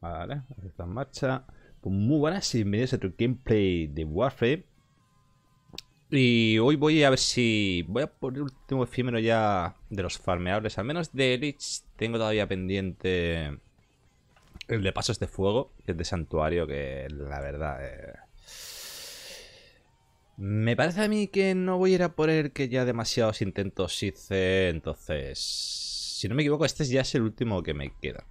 Vale, está en marcha. Pues muy buenas y bienvenidos a otro gameplay de Warframe. Y hoy voy a ver si... Voy a poner el último efímero ya de los farmeables. Al menos de Lich tengo todavía pendiente el de pasos de fuego, que es de santuario, que la verdad... Eh me parece a mí que no voy a ir a poner que ya demasiados intentos hice, entonces... Si no me equivoco, este ya es el último que me queda.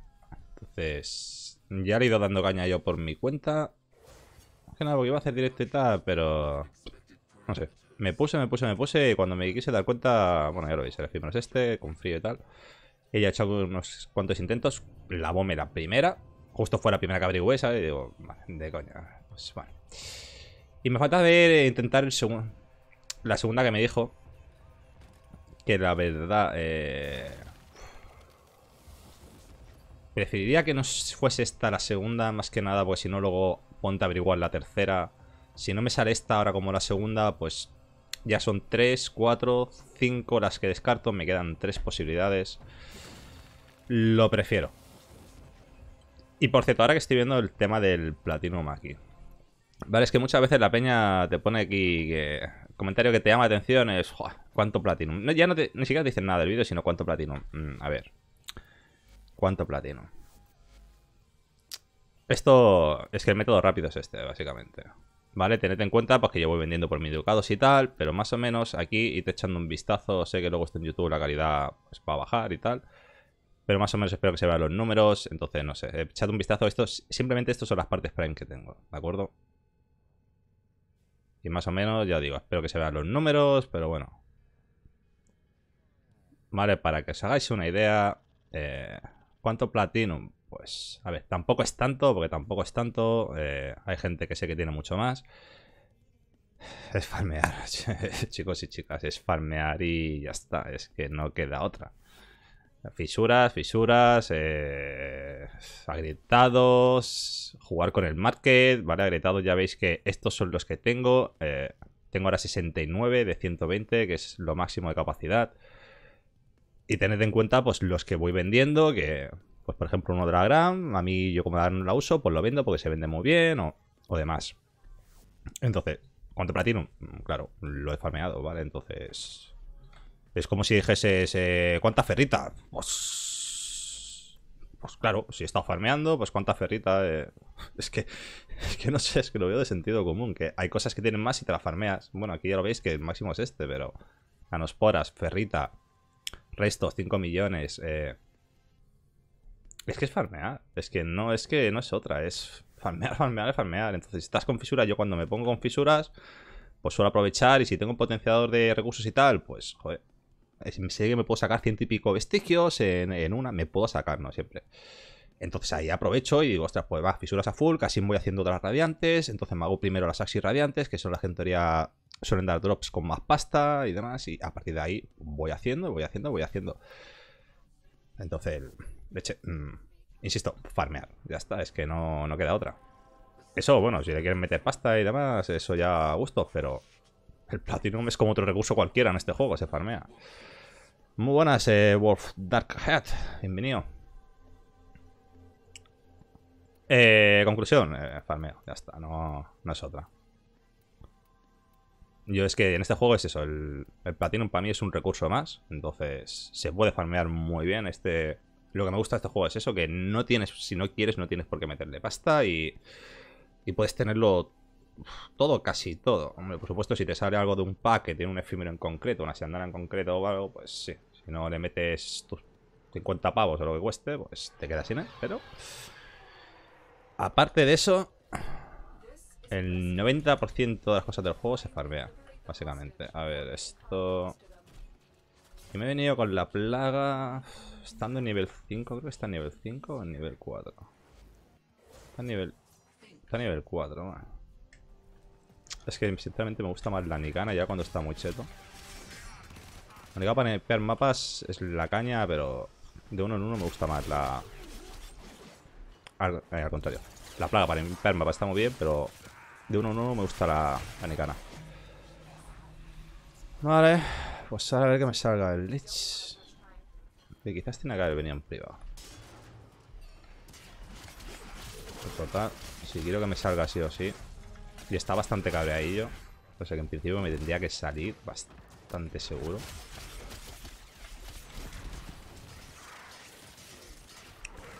Entonces... Ya le he ido dando caña yo por mi cuenta. que nada, porque iba a hacer directo tal, pero... No sé. Me puse, me puse, me puse, y cuando me quise dar cuenta... Bueno, ya lo veis, el primero es este, con frío y tal. Ella ha hecho unos cuantos intentos, la bombe la primera. Justo fue la primera que Y digo, vale, de coña. Pues bueno. Y me falta ver, eh, intentar el segundo. La segunda que me dijo. Que la verdad. Eh... Preferiría que no fuese esta la segunda, más que nada, pues si no, luego ponte a averiguar la tercera. Si no me sale esta ahora como la segunda, pues ya son 3, 4, 5 las que descarto. Me quedan tres posibilidades. Lo prefiero. Y por cierto, ahora que estoy viendo el tema del platino aquí. Vale, es que muchas veces la peña te pone aquí comentario que te llama atención es, ¿cuánto platino ya ni siquiera te dicen nada del vídeo, sino cuánto platino mm, a ver. ¿Cuánto platino Esto es que el método rápido es este, básicamente. ¿Vale? Tened en cuenta pues, que yo voy vendiendo por mi ducados y tal, pero más o menos aquí y echando un vistazo. Sé que luego esto en YouTube la calidad pues, va a bajar y tal. Pero más o menos espero que se vean los números. Entonces, no sé, echad un vistazo. Esto, simplemente estas son las partes prime que tengo, ¿de acuerdo? Y más o menos, ya digo, espero que se vean los números, pero bueno. Vale, para que os hagáis una idea, eh, ¿cuánto platino Pues, a ver, tampoco es tanto, porque tampoco es tanto. Eh, hay gente que sé que tiene mucho más. Es farmear, chicos y chicas, es farmear y ya está. Es que no queda otra. Fisuras, fisuras, eh, agrietados, jugar con el market, ¿vale? Agrietados ya veis que estos son los que tengo. Eh, tengo ahora 69 de 120, que es lo máximo de capacidad. Y tened en cuenta pues los que voy vendiendo, que pues por ejemplo uno de la gran, a mí yo como no la uso, pues lo vendo porque se vende muy bien o, demás. Entonces, ¿cuánto platino? Mm, claro, lo he farmeado, ¿vale? Entonces, es como si dijese eh, ¿cuánta ferrita? Pues, pues claro, si está farmeando, pues cuánta ferrita. Eh. Es, que, es que no sé, es que lo veo de sentido común, que hay cosas que tienen más y te las farmeas. Bueno, aquí ya lo veis que el máximo es este, pero anosporas, ferrita, restos, 5 millones. Eh. Es que es farmear, es que no es que no es otra, es farmear, farmear, farmear. Entonces, si estás con fisuras, yo cuando me pongo con fisuras, pues suelo aprovechar y si tengo un potenciador de recursos y tal, pues, joder, sé que me puedo sacar ciento y pico vestigios en, una, me puedo sacar, ¿no? Siempre. Entonces ahí aprovecho y digo, ostras, pues va, fisuras a full, casi voy haciendo otras radiantes, entonces me hago primero las axis radiantes, que son la que suelen dar drops con más pasta y demás, y a partir de ahí voy haciendo, voy haciendo, voy haciendo. Entonces, mm, insisto, farmear, ya está, es que no, no queda otra. Eso, bueno, si le quieren meter pasta y demás, eso ya a gusto, pero el Platinum es como otro recurso cualquiera en este juego, se farmea. Muy buenas, eh, Wolf Dark Hat. Bienvenido. Eh, conclusión, eh, farmeo. Ya está, no, no es otra. Yo es que en este juego es eso, el, el Platinum para mí es un recurso más, entonces se puede farmear muy bien. Este, Lo que me gusta de este juego es eso, que no tienes, si no quieres, no tienes por qué meterle pasta y, y puedes tenerlo todo, casi todo. Hombre, por supuesto, si te sale algo de un pack que tiene un efímero en concreto, una sandana en concreto o algo, pues sí. Si no le metes tus 50 pavos o lo que cueste, pues te quedas sin él. Pero, aparte de eso, el 90% de las cosas del juego se farmea, básicamente. A ver, esto... Y me he venido con la plaga... Estando en nivel 5, creo que está en nivel 5 o en nivel 4. Está en nivel... Está en nivel 4, bueno es que sinceramente me gusta más la Nikana ya cuando está muy cheto. La Nikana para limpiar mapas es la caña, pero de uno en uno me gusta más la... Al, eh, contrario. La plaga para limpiar mapas está muy bien, pero de uno en uno me gusta la, Nikana. Vale, pues a ver que me salga el Lich. Que quizás tiene que haber venido en privado. Total, si quiero que me salga así o así y está bastante cabreadillo. O sea que en principio me tendría que salir bastante seguro.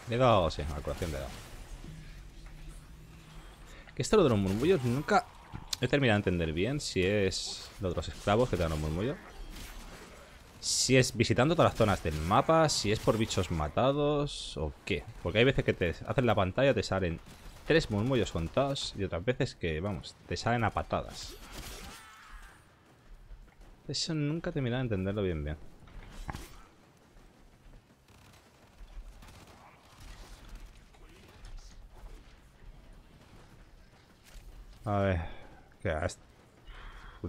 Le he dado, sí, a la curación le he dado. Que esto lo de los murmullos nunca he terminado de entender bien si es lo de los esclavos que te dan los murmullos. Si es visitando todas las zonas del mapa, si es por bichos matados o qué. Porque hay veces que te hacen la pantalla, te salen tres murmullos contados y otras veces que, vamos, te salen a patadas. Eso nunca te mira a entenderlo bien bien. A ver, que a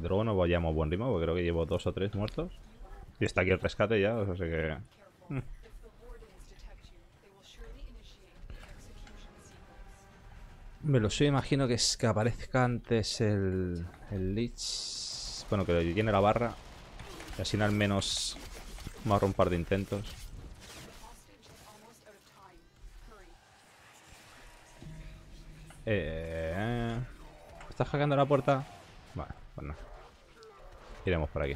no vayamos buen ritmo, porque creo que llevo dos o tres muertos. Y está aquí el rescate ya, o sea que... Mm. Me lo sé, imagino que, es que aparezca antes el, el Bueno, que lo llene la barra. Y así al menos vamos a un par de intentos. Eh, ¿Estás hackeando la puerta? Vale, bueno. Pues Iremos por aquí.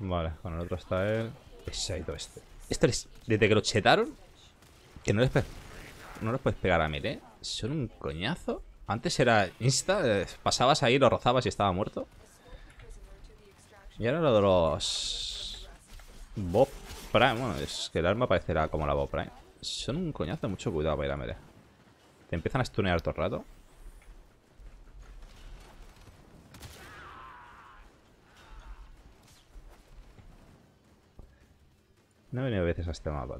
Vale, con el otro está él. Exacto, este. Esto es. Desde que lo chetaron, que no les, no puedes pegar a mire. ¿eh? Son un coñazo. Antes era insta, eh, pasabas ahí, lo rozabas y estaba muerto. Y ahora lo de los. Bob Prime. Bueno, es que el arma parecerá como la Bob Prime. Son un coñazo, mucho cuidado para ir a Te empiezan a stunear todo el rato. No he venido a veces a este mapa.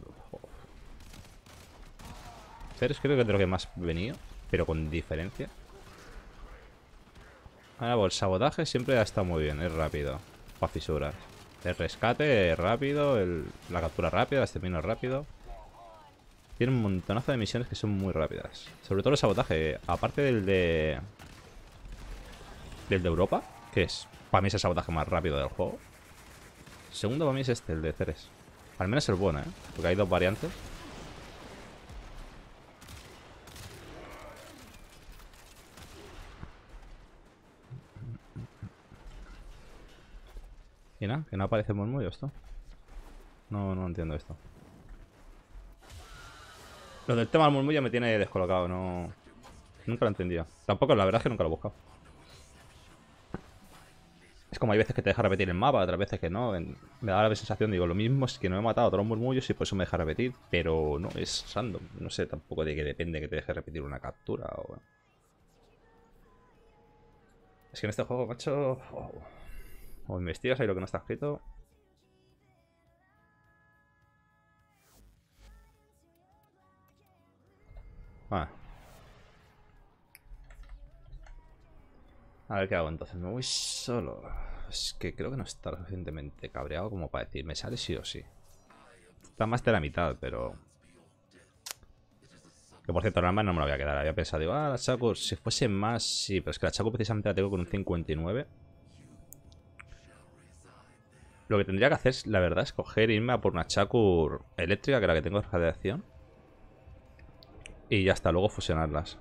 Ceres creo que es de lo que más he venido, pero con diferencia. Ahora, pues, el sabotaje siempre ha estado muy bien, es rápido. Para fisuras. El rescate es rápido, la captura rápida, el es rápido. Tiene un montonazo de misiones que son muy rápidas. Sobre todo el sabotaje. Aparte del de... Del de Europa, que es para mí es el sabotaje más rápido del juego. Segundo para mí es este, el de Ceres. Al menos es bueno, ¿eh? Porque hay dos variantes. Y nada, que no aparece murmullo esto. No, no entiendo esto. Lo del tema del murmullo me tiene descolocado, no... Nunca lo entendía. Tampoco, la verdad es que nunca lo he buscado. Es como hay veces que te deja repetir el mapa, otras veces que no. me da la sensación, digo, lo mismo es que no he matado a otros murmullos y por eso me deja repetir. Pero no, es random. No sé tampoco de que depende que te deje repetir una captura o... Es que en este juego, macho... O investigas ahí lo que no está escrito. Ah, A ver qué hago entonces. Me voy solo. Es que creo que no está suficientemente cabreado como para decir, me sale sí o sí. Está más de la mitad, pero... Que por cierto, la arma no me la voy a quedar. Había pensado, digo, ah, la chakur si fuese más, sí. Pero es que la Chaco precisamente la tengo con un 59. Lo que tendría que hacer, la verdad, es coger e irme a por una Chakur eléctrica, que la que tengo de radiación. Y ya está, luego fusionarlas.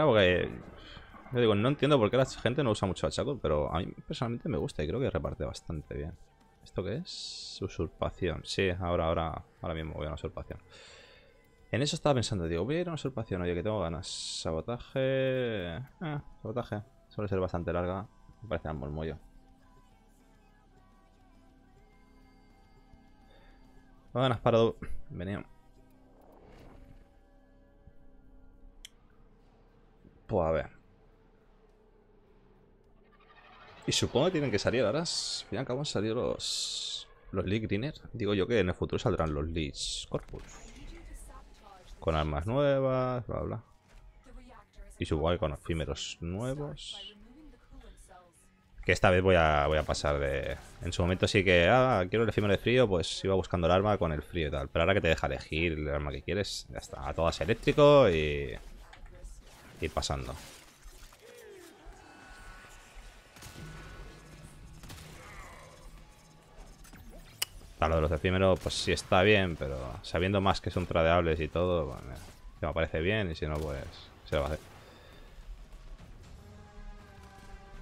porque... digo, no entiendo por qué la gente no usa mucho Chaco, pero a mí personalmente me gusta y creo que reparte bastante bien. ¿Esto qué es? Usurpación. Sí, ahora, ahora, ahora mismo voy a una usurpación. En eso estaba pensando, digo, voy a ir a una usurpación, oye, que tengo ganas. Sabotaje... Eh, sabotaje. Suele ser bastante larga. Me parece al mollo. Ganas parado veníamos Pues a ver. Y supongo que tienen que salir ahora. Fíjate cómo han salido los. Los Lee Greener. Digo yo que en el futuro saldrán los Leeds Corpus. Con armas nuevas, bla bla. Y supongo que con efímeros nuevos. Que esta vez voy a, voy a pasar de... En su momento sí que, ah, quiero el efímero de frío, pues iba buscando el arma con el frío y tal. Pero ahora que te deja elegir el arma que quieres, ya está. A todas eléctrico y ir pasando. Lo de los efímeros, pues sí está bien, pero sabiendo más que son tradeables y todo, bueno, pues, me parece bien y si no, pues se va a hacer.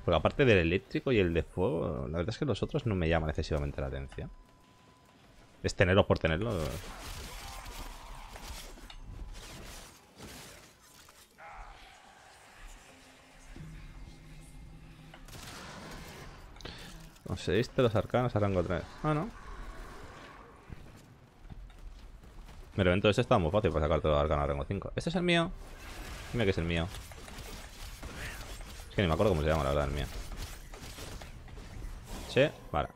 Porque aparte del eléctrico y el de fuego, la verdad es que los otros no me llaman excesivamente la atención. Es tenerlos por tenerlos. Conseguiste los arcanos a rango 3. Ah, no. El evento ese está muy fácil para sacarte los arcanos a rango 5. ¿Este es el mío? Dime que es el mío. Es que ni me acuerdo cómo se llama, la verdad, el mío. Sí, vale.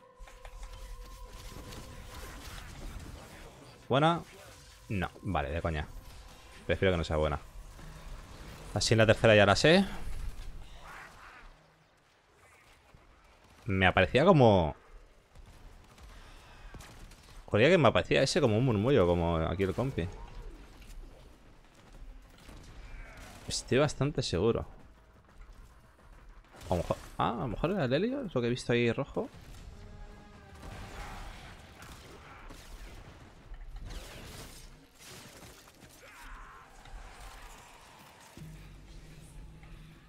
¿Buena? No, vale, de coña. Prefiero que no sea buena. Así en la tercera ya la sé. me aparecía como... Joder, que me aparecía ese como un murmullo, como aquí el compi. Estoy bastante seguro. A lo mejor... Ah, a lo mejor era el helio, lo que he visto ahí rojo.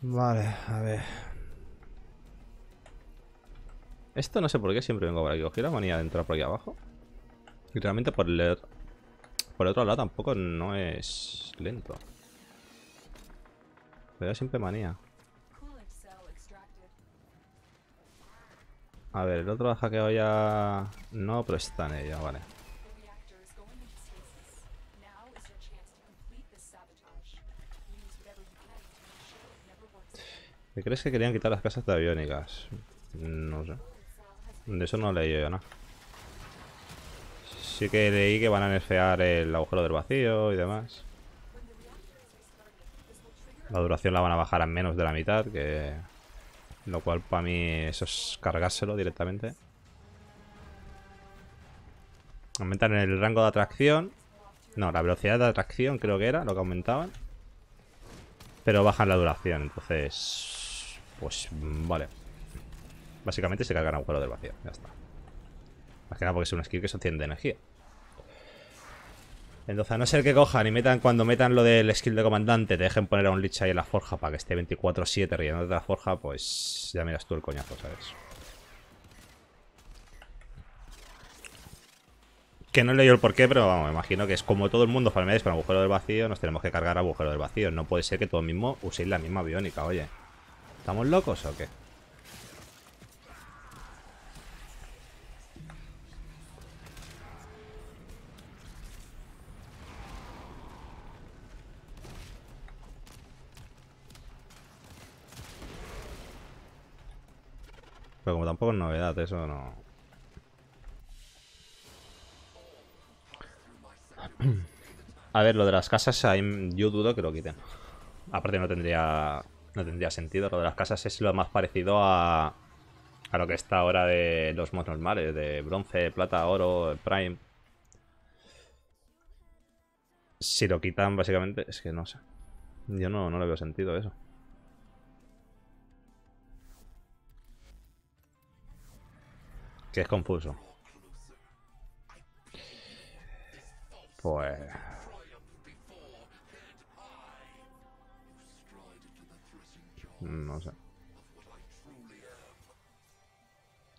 Vale, a ver. Esto no sé por qué siempre vengo por aquí. Cogí la manía de entrar por aquí abajo. Y por el... Por el otro lado tampoco no es lento. Pero siempre manía. A ver, el otro ha que ya... No, pero está en ella, vale. ¿Me crees que querían quitar las casas de aviónicas? No sé. De eso no leí yo nada. Sí que leí que van a nerfear el agujero del vacío y demás. La duración la van a bajar a menos de la mitad, que... Lo cual para mí eso es cargárselo directamente. Aumentan el rango de atracción. No, la velocidad de atracción creo que era lo que aumentaban. Pero bajan la duración, entonces... Pues vale. Básicamente se cargan agujero del vacío. Ya está. Más que nada porque es un skill que de energía. Entonces, a no ser que cojan y metan cuando metan lo del skill de comandante, te dejen poner a un Lich ahí en la forja para que esté 24-7 rellenándote la forja, pues ya miras tú el coñazo, ¿sabes? Que no he leído el porqué, pero vamos, me imagino que es como todo el mundo farmeáis para agujero del vacío, nos tenemos que cargar agujero del vacío. No puede ser que todos mismo uséis la misma biónica, oye. ¿Estamos locos o qué? Pero como tampoco es novedad, eso no... A ver, lo de las casas, yo dudo que lo quiten. Aparte no tendría no tendría sentido. Lo de las casas es lo más parecido a, a lo que está ahora de los mods normales, de bronce, plata, oro, prime. Si lo quitan, básicamente, es que no sé. Yo no, no le veo sentido eso. Que es confuso. Pues... No sé.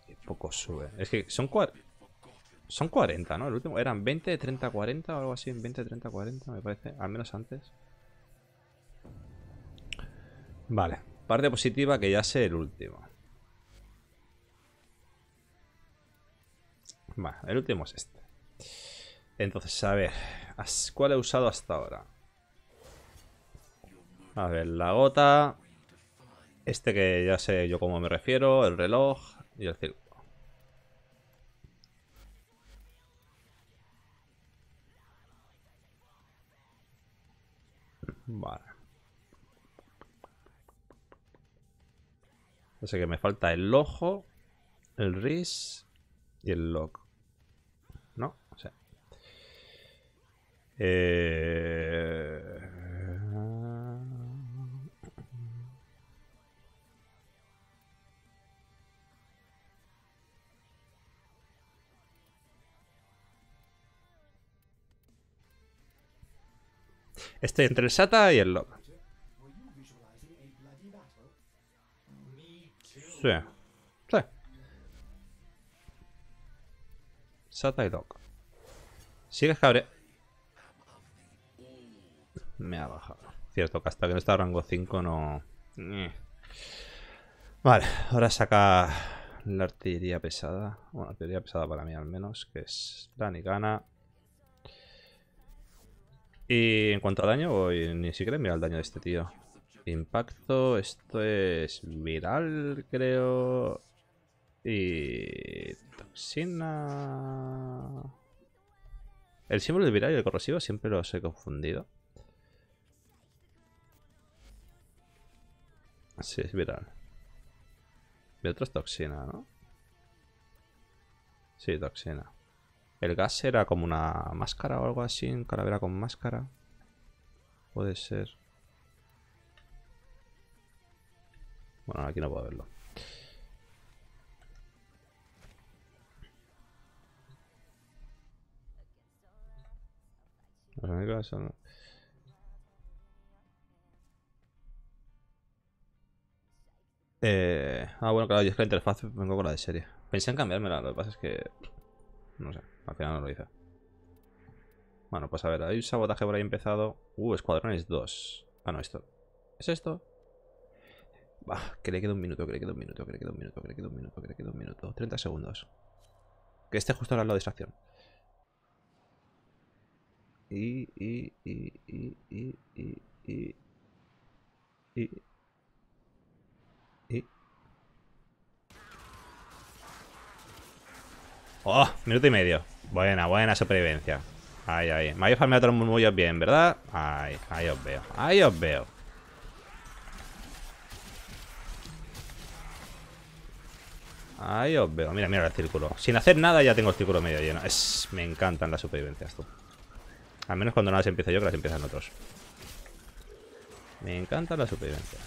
Qué poco sube. Es que son cuatro Son 40, ¿no? El último eran 20, 30, 40 o algo así. 20, 30, 40, me parece. Al menos antes. Vale. Parte positiva que ya sé el último. Vale, el último es este. Entonces, a ver, ¿cuál he usado hasta ahora? A ver, la gota. Este que ya sé yo cómo me refiero, el reloj y el círculo. Vale. Así que me falta el ojo, el RIS y el loco. Eh, Estoy entre el SATA y el Lock. Sí. Sí. SATA y Doc. Sigues cabre... Me ha bajado. Cierto, que hasta que no está rango 5 no... Eh. Vale, ahora saca la artillería pesada. Bueno, artillería pesada para mí al menos, que es ni gana Y en cuanto a daño, voy ni siquiera mira el daño de este tío. Impacto, esto es viral, creo. Y... Toxina... El símbolo del viral y el corrosivo siempre los he confundido. Sí, es viral. y es toxina, ¿no? Sí, toxina. El gas era como una máscara o algo así, un calavera con máscara. Puede ser. Bueno, aquí no puedo verlo. Eh, ah, bueno, claro, yo es que la interfaz vengo con la de serie. Pensé en cambiármela, lo que pasa es que... No sé, al final no lo hice. Bueno, pues a ver, hay un sabotaje por ahí empezado. Uh, escuadrones 2. Ah, no, esto. ¿Es esto? Bah, que le quede un minuto, que le quede un minuto, que le queda un minuto, que le queda un minuto, que le queda un minuto. 30 segundos. Que esté justo al lado de distracción. Y, y, y, y, y, y, y, y, ¡Oh! Minuto y medio. Buena, buena supervivencia. ay ahí. Me habéis a todos los murmullos bien, ¿verdad? Ahí, ahí os veo. Ahí os veo. Ahí os veo. Mira, mira el círculo. Sin hacer nada ya tengo el círculo medio lleno. Es... Me encantan las supervivencias, tú. Al menos cuando no las empiezo yo, que las empiezan otros. Me encanta la supervivencia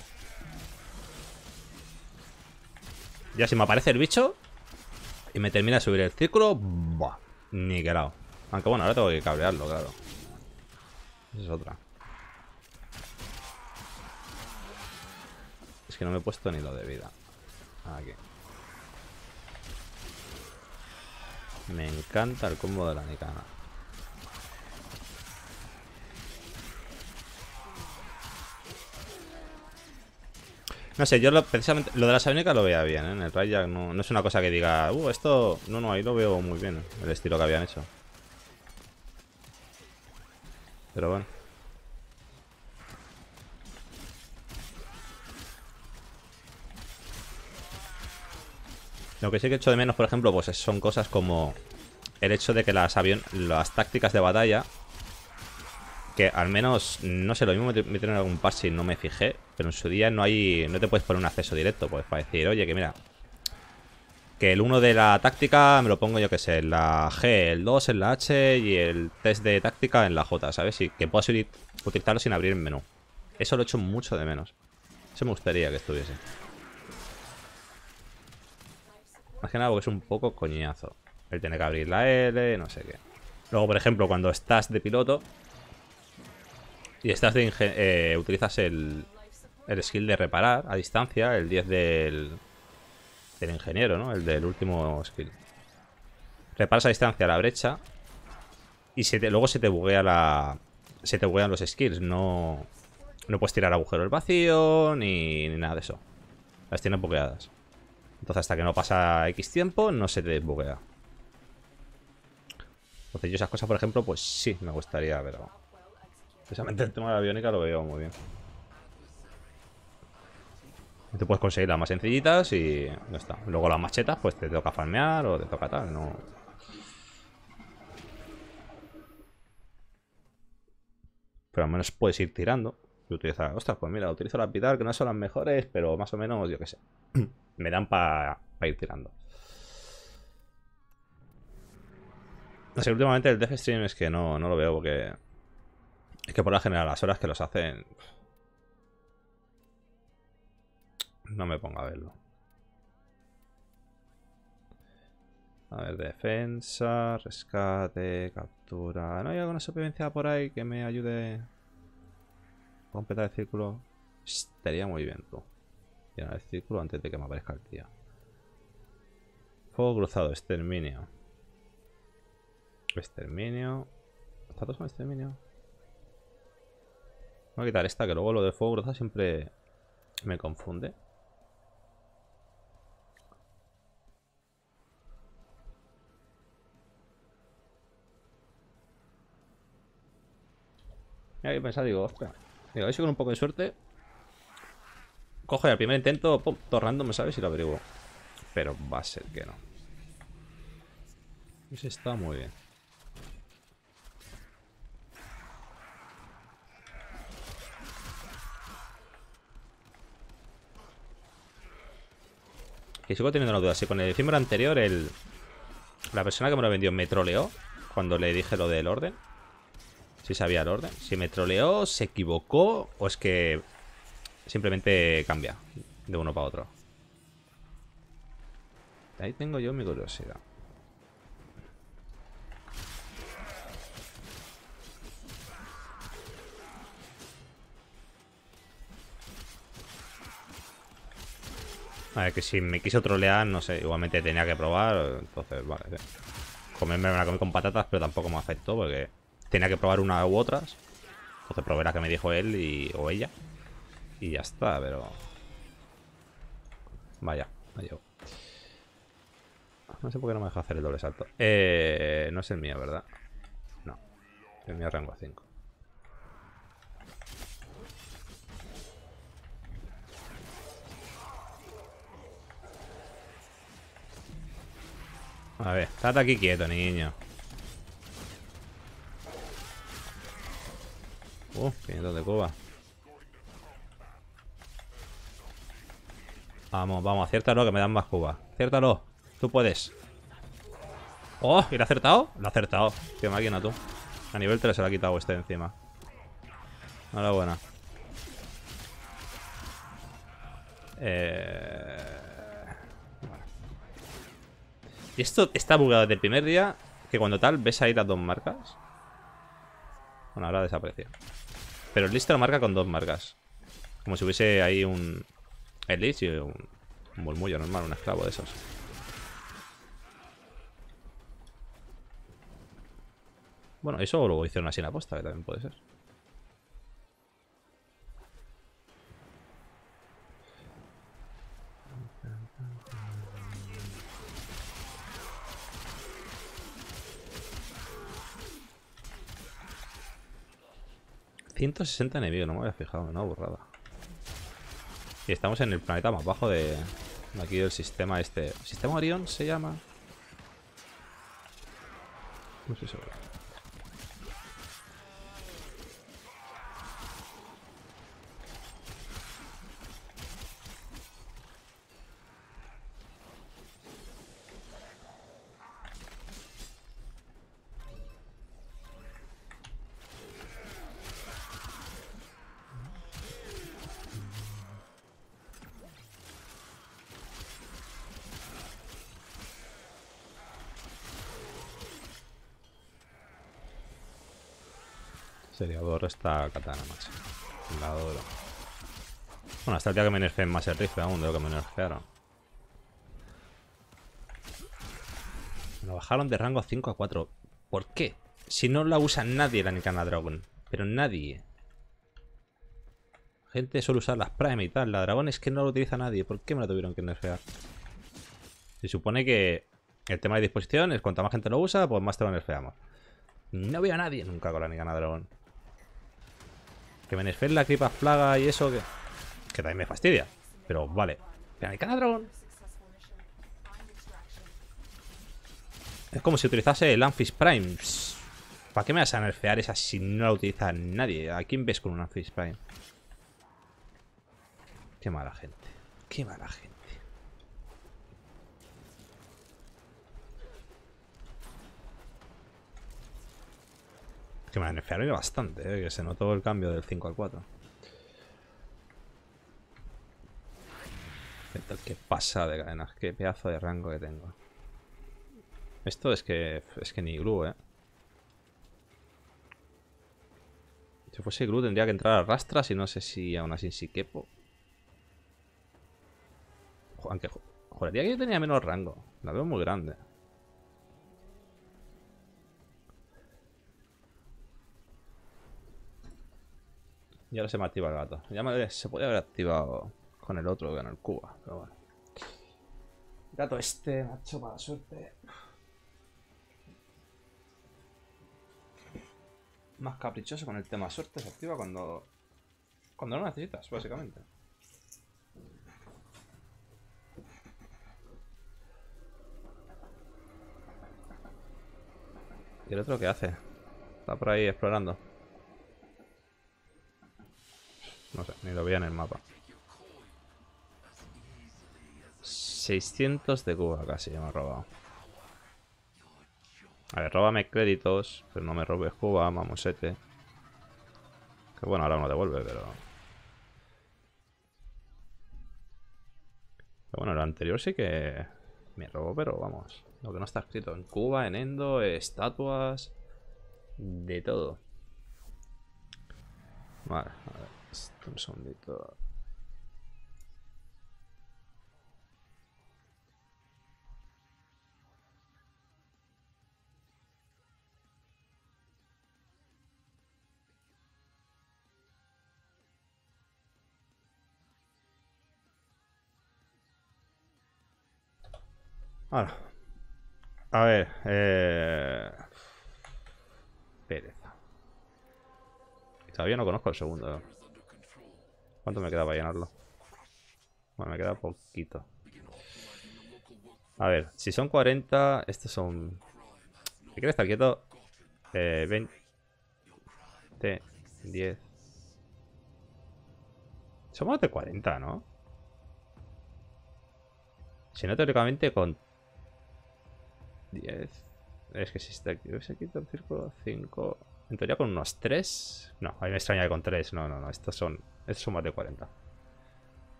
Ya si me aparece el bicho, y me termina de subir el círculo, buah, lado Aunque bueno, ahora tengo que cablearlo, claro. Esa es otra. Es que no me he puesto ni lo de vida. Aquí. Me encanta el combo de la Nikana No sé, yo lo, precisamente lo de la Sabionica lo veía bien, ¿eh? En el Rayjack no, no, es una cosa que diga, uh, esto. No, no, ahí lo veo muy bien, el estilo que habían hecho. Pero bueno. Lo que sí que he hecho de menos, por ejemplo, pues son cosas como el hecho de que las, las tácticas de batalla que al menos, no sé, lo mismo meter en algún par si no me fijé, pero en su día no hay, no te puedes poner un acceso directo, pues para decir, oye, que mira, que el 1 de la táctica me lo pongo yo que sé, en la G, el 2 en la H y el test de táctica en la J, ¿sabes? Y que puedas utilizarlo sin abrir el menú. Eso lo echo mucho de menos. Eso me gustaría que estuviese. Más que nada porque es un poco coñazo. Él tiene que abrir la L, no sé qué. Luego, por ejemplo, cuando estás de piloto, y estás eh, utilizas el, skill de reparar a distancia, el 10 del, del ingeniero, ¿no? El del último skill. Reparas a distancia la brecha y luego se te buguea la... Se te buguean los skills, no... No puedes tirar agujero agujeros vacío ni, nada de eso. Las tienes bugueadas. Entonces hasta que no pasa X tiempo no se te buguea. Entonces yo esas cosas, por ejemplo, pues sí, me gustaría, ver Precisamente el tema de la biónica lo veo muy bien. Te puedes conseguir las más sencillitas y ya está. Luego las machetas, pues te toca farmear o te toca tal, no. Pero al menos puedes ir tirando. Y utilizar. Ostras, pues mira, utilizo la pitar, que no son las mejores, pero más o menos, yo qué sé. Me dan para ir tirando. No sé, últimamente el Death Stream es que no, no lo veo porque es que por la general las horas que los hacen... No me ponga a verlo. A ver, defensa, rescate, captura... ¿No hay alguna supervivencia por ahí que me ayude a completar el círculo? Estaría muy bien, tú. Llenar el círculo antes de que me aparezca el tío. Fuego cruzado, exterminio. Exterminio. ¿Está todo con exterminio? Voy a quitar esta, que luego lo de fuego gruesa siempre me confunde. Y ahí pensaba, digo, Digo, a ver si con un poco de suerte. Cojo el al primer intento, torrando, me me ¿sabes? si lo averiguo. Pero va a ser que no. Ese pues está muy bien. Y sigo teniendo una duda. Si con el diciembre anterior, el... la persona que me lo vendió me troleó cuando le dije lo del orden. Si sabía el orden. Si me troleó, se equivocó o es que simplemente cambia de uno para otro. Ahí tengo yo mi curiosidad. A ver, que si me quiso trolear, no sé, igualmente tenía que probar, entonces, vale. Comerme la comí con patatas, pero tampoco me afectó porque tenía que probar una u otras. Entonces probé la que me dijo él y, o ella. Y ya está, pero... Vaya, me llevo. No sé por qué no me deja hacer el doble salto. Eh, no es el mío, ¿verdad? No. El mío rango 5. A ver, estate aquí quieto, niño. Uh, 500 de cuba. Vamos, vamos, aciértalo que me dan más cuba. Aciértalo, tú puedes. Oh, ¿y lo ha acertado? Lo ha acertado. Qué máquina tú. A nivel 3 se lo ha quitado este encima. Enhorabuena. Eh... Esto está bugado desde el primer día Que cuando tal ves ahí las dos marcas Bueno, ahora desapareció Pero el list lo marca con dos marcas Como si hubiese ahí un... El list y un, un normal Un esclavo de esos Bueno, eso lo hicieron así en la posta Que también puede ser 160 enemigos, no me había fijado, me no borrado Y estamos en el planeta más bajo de, aquí del sistema este. ¿Sistema Orión se llama? esta katana, macho. La adoro. Bueno, hasta el día que me nerfeen más el rifle aún de lo que me nerfearon. Lo bajaron de rango 5 a 4. ¿Por qué? Si no la usa nadie la Nikana Dragon. Pero nadie. Gente suele usar las Prime y tal. La Dragon es que no la utiliza nadie. ¿Por qué me la tuvieron que nerfear? Se supone que el tema de disposición es cuanto más gente lo usa, pues más te lo nerfeamos. No veo a nadie nunca con la Nikana Dragon. Que me nerfe la Cripa flaga y eso que, que también me fastidia. Pero vale. Es como si utilizase el Amphis Prime. ¿Para qué me vas a nerfear esa si no la utiliza nadie? ¿A quién ves con un Amphis Prime? Qué mala gente. Qué mala gente. Que me nerfearon bastante, eh, que se notó el cambio del 5 al 4. ¿Qué que pasa de cadenas? Qué pedazo de rango que tengo. Esto es que es que ni glue, ¿eh? Si fuese glue tendría que entrar a rastras y no sé si aún así si quepo. Aunque juraría que yo tenía menos rango. La veo muy grande. Y ahora se me activa el gato. Ya me, se podría haber activado con el otro, con el Cuba, pero bueno. Gato este, macho, mala suerte. Más caprichoso con el tema suerte se activa cuando... Cuando lo necesitas, básicamente. ¿Y el otro qué hace? Está por ahí explorando. No sé, ni lo veía en el mapa. 600 de Cuba casi Me ha robado. A ver, róbame créditos, pero no me robes Cuba, mamosete. Que bueno, ahora no devuelve, pero... Pero bueno, lo anterior sí que me robó, pero vamos. Lo que no está escrito. En Cuba, en Endo, estatuas... De todo. Vale, un segundito. Ahora. A ver. Eh... Pereza. Todavía no conozco el segundo. ¿Cuánto me queda para llenarlo? Bueno, me queda poquito. A ver, si son 40, estos son... ¿Qué quieres estar quieto, eh, 20, 10. Somos de 40, ¿no? Si no, teóricamente con 10. Es que si está aquí, ¿ves aquí el círculo? 5. En teoría con unos 3. No, a mí me extraña que con 3. No, no, no. Estos son es más de 40.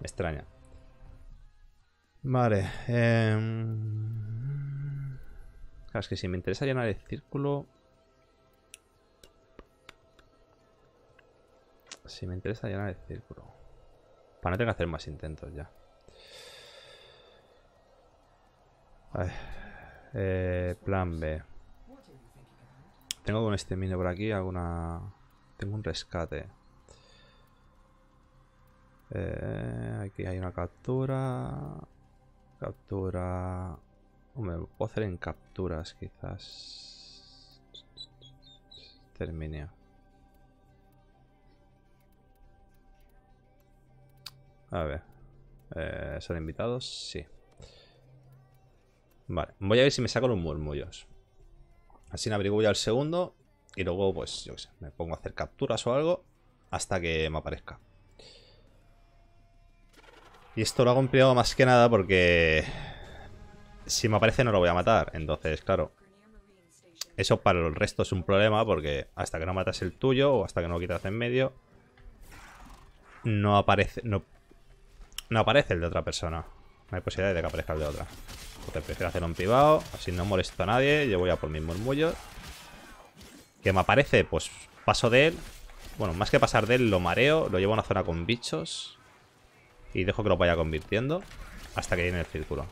extraña. Vale. Em, claro, es que si me interesa llenar el círculo... Si me interesa llenar el círculo. Para no tener que hacer más intentos ya. Eh, plan B. Tengo un exterminio por aquí, alguna... Tengo un rescate. Eh, aquí hay una captura. Captura. Hombre, puedo hacer en capturas quizás. terminé A ver. Eh, ¿Son invitados? Sí. Vale, voy a ver si me saco los murmullos. Así me abrigo ya el segundo. Y luego, pues, yo qué sé, me pongo a hacer capturas o algo hasta que me aparezca. Y esto lo hago privado más que nada porque... Si me aparece no lo voy a matar, entonces, claro. Eso para el resto es un problema porque hasta que no matas el tuyo o hasta que no lo quitas en medio... No aparece... No, no aparece el de otra persona. No hay posibilidad de que aparezca el de otra. Entonces prefiero hacer un privado, así no molesto a nadie. Yo voy a por mi murmullos. Que me aparece, pues paso de él. Bueno, más que pasar de él, lo mareo, lo llevo a una zona con bichos. Y dejo que lo vaya convirtiendo hasta que llene el círculo.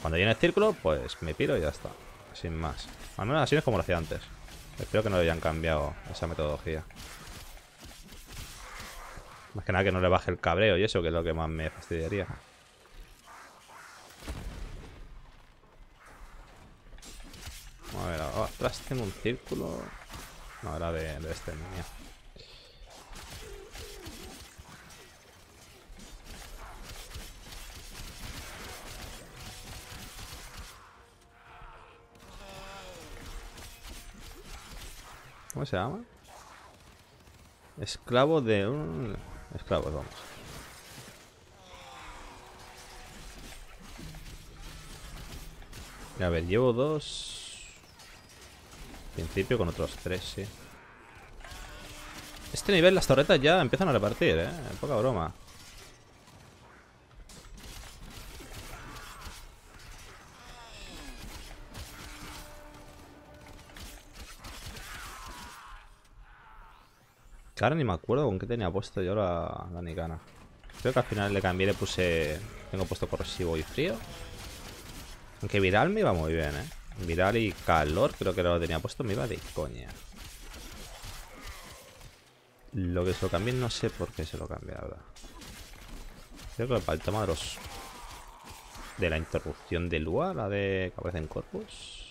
Cuando llene el círculo, pues me piro y ya está. Sin más. Al menos así es como lo hacía antes. Espero que no le hayan cambiado esa metodología. Más que nada que no le baje el cabreo y eso, que es lo que más me fastidiaría. A ver, atrás tengo un círculo. No, era de, de este, niño. ¿Cómo se llama? Esclavo de un... Esclavos, vamos. A ver, llevo dos... principio con otros tres, sí. Este nivel las torretas ya empiezan a repartir, ¿eh? Poca broma. ni me acuerdo con qué tenía puesto yo la, la Nikana. Creo que al final le cambié, le puse... Tengo puesto corrosivo y frío. Aunque viral me iba muy bien, ¿eh? Viral y calor, creo que lo tenía puesto, me iba de coña. Lo que se lo cambié, no sé por qué se lo cambié, Creo que para el tema de los... De la interrupción de Lua, la de cabeza en Corpus.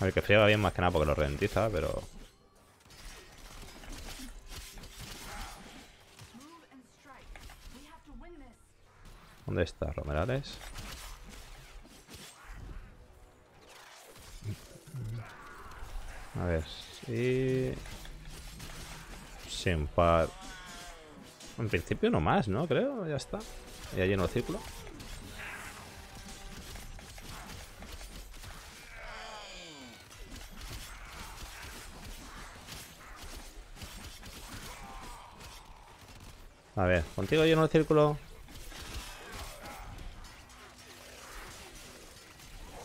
A ver, que fría va bien más que nada porque lo ralentiza, pero... ¿Dónde está Romerales? A ver, sí... Sin par... En principio no más, ¿no? Creo, ya está. Ya lleno el círculo. A ver, contigo lleno el círculo.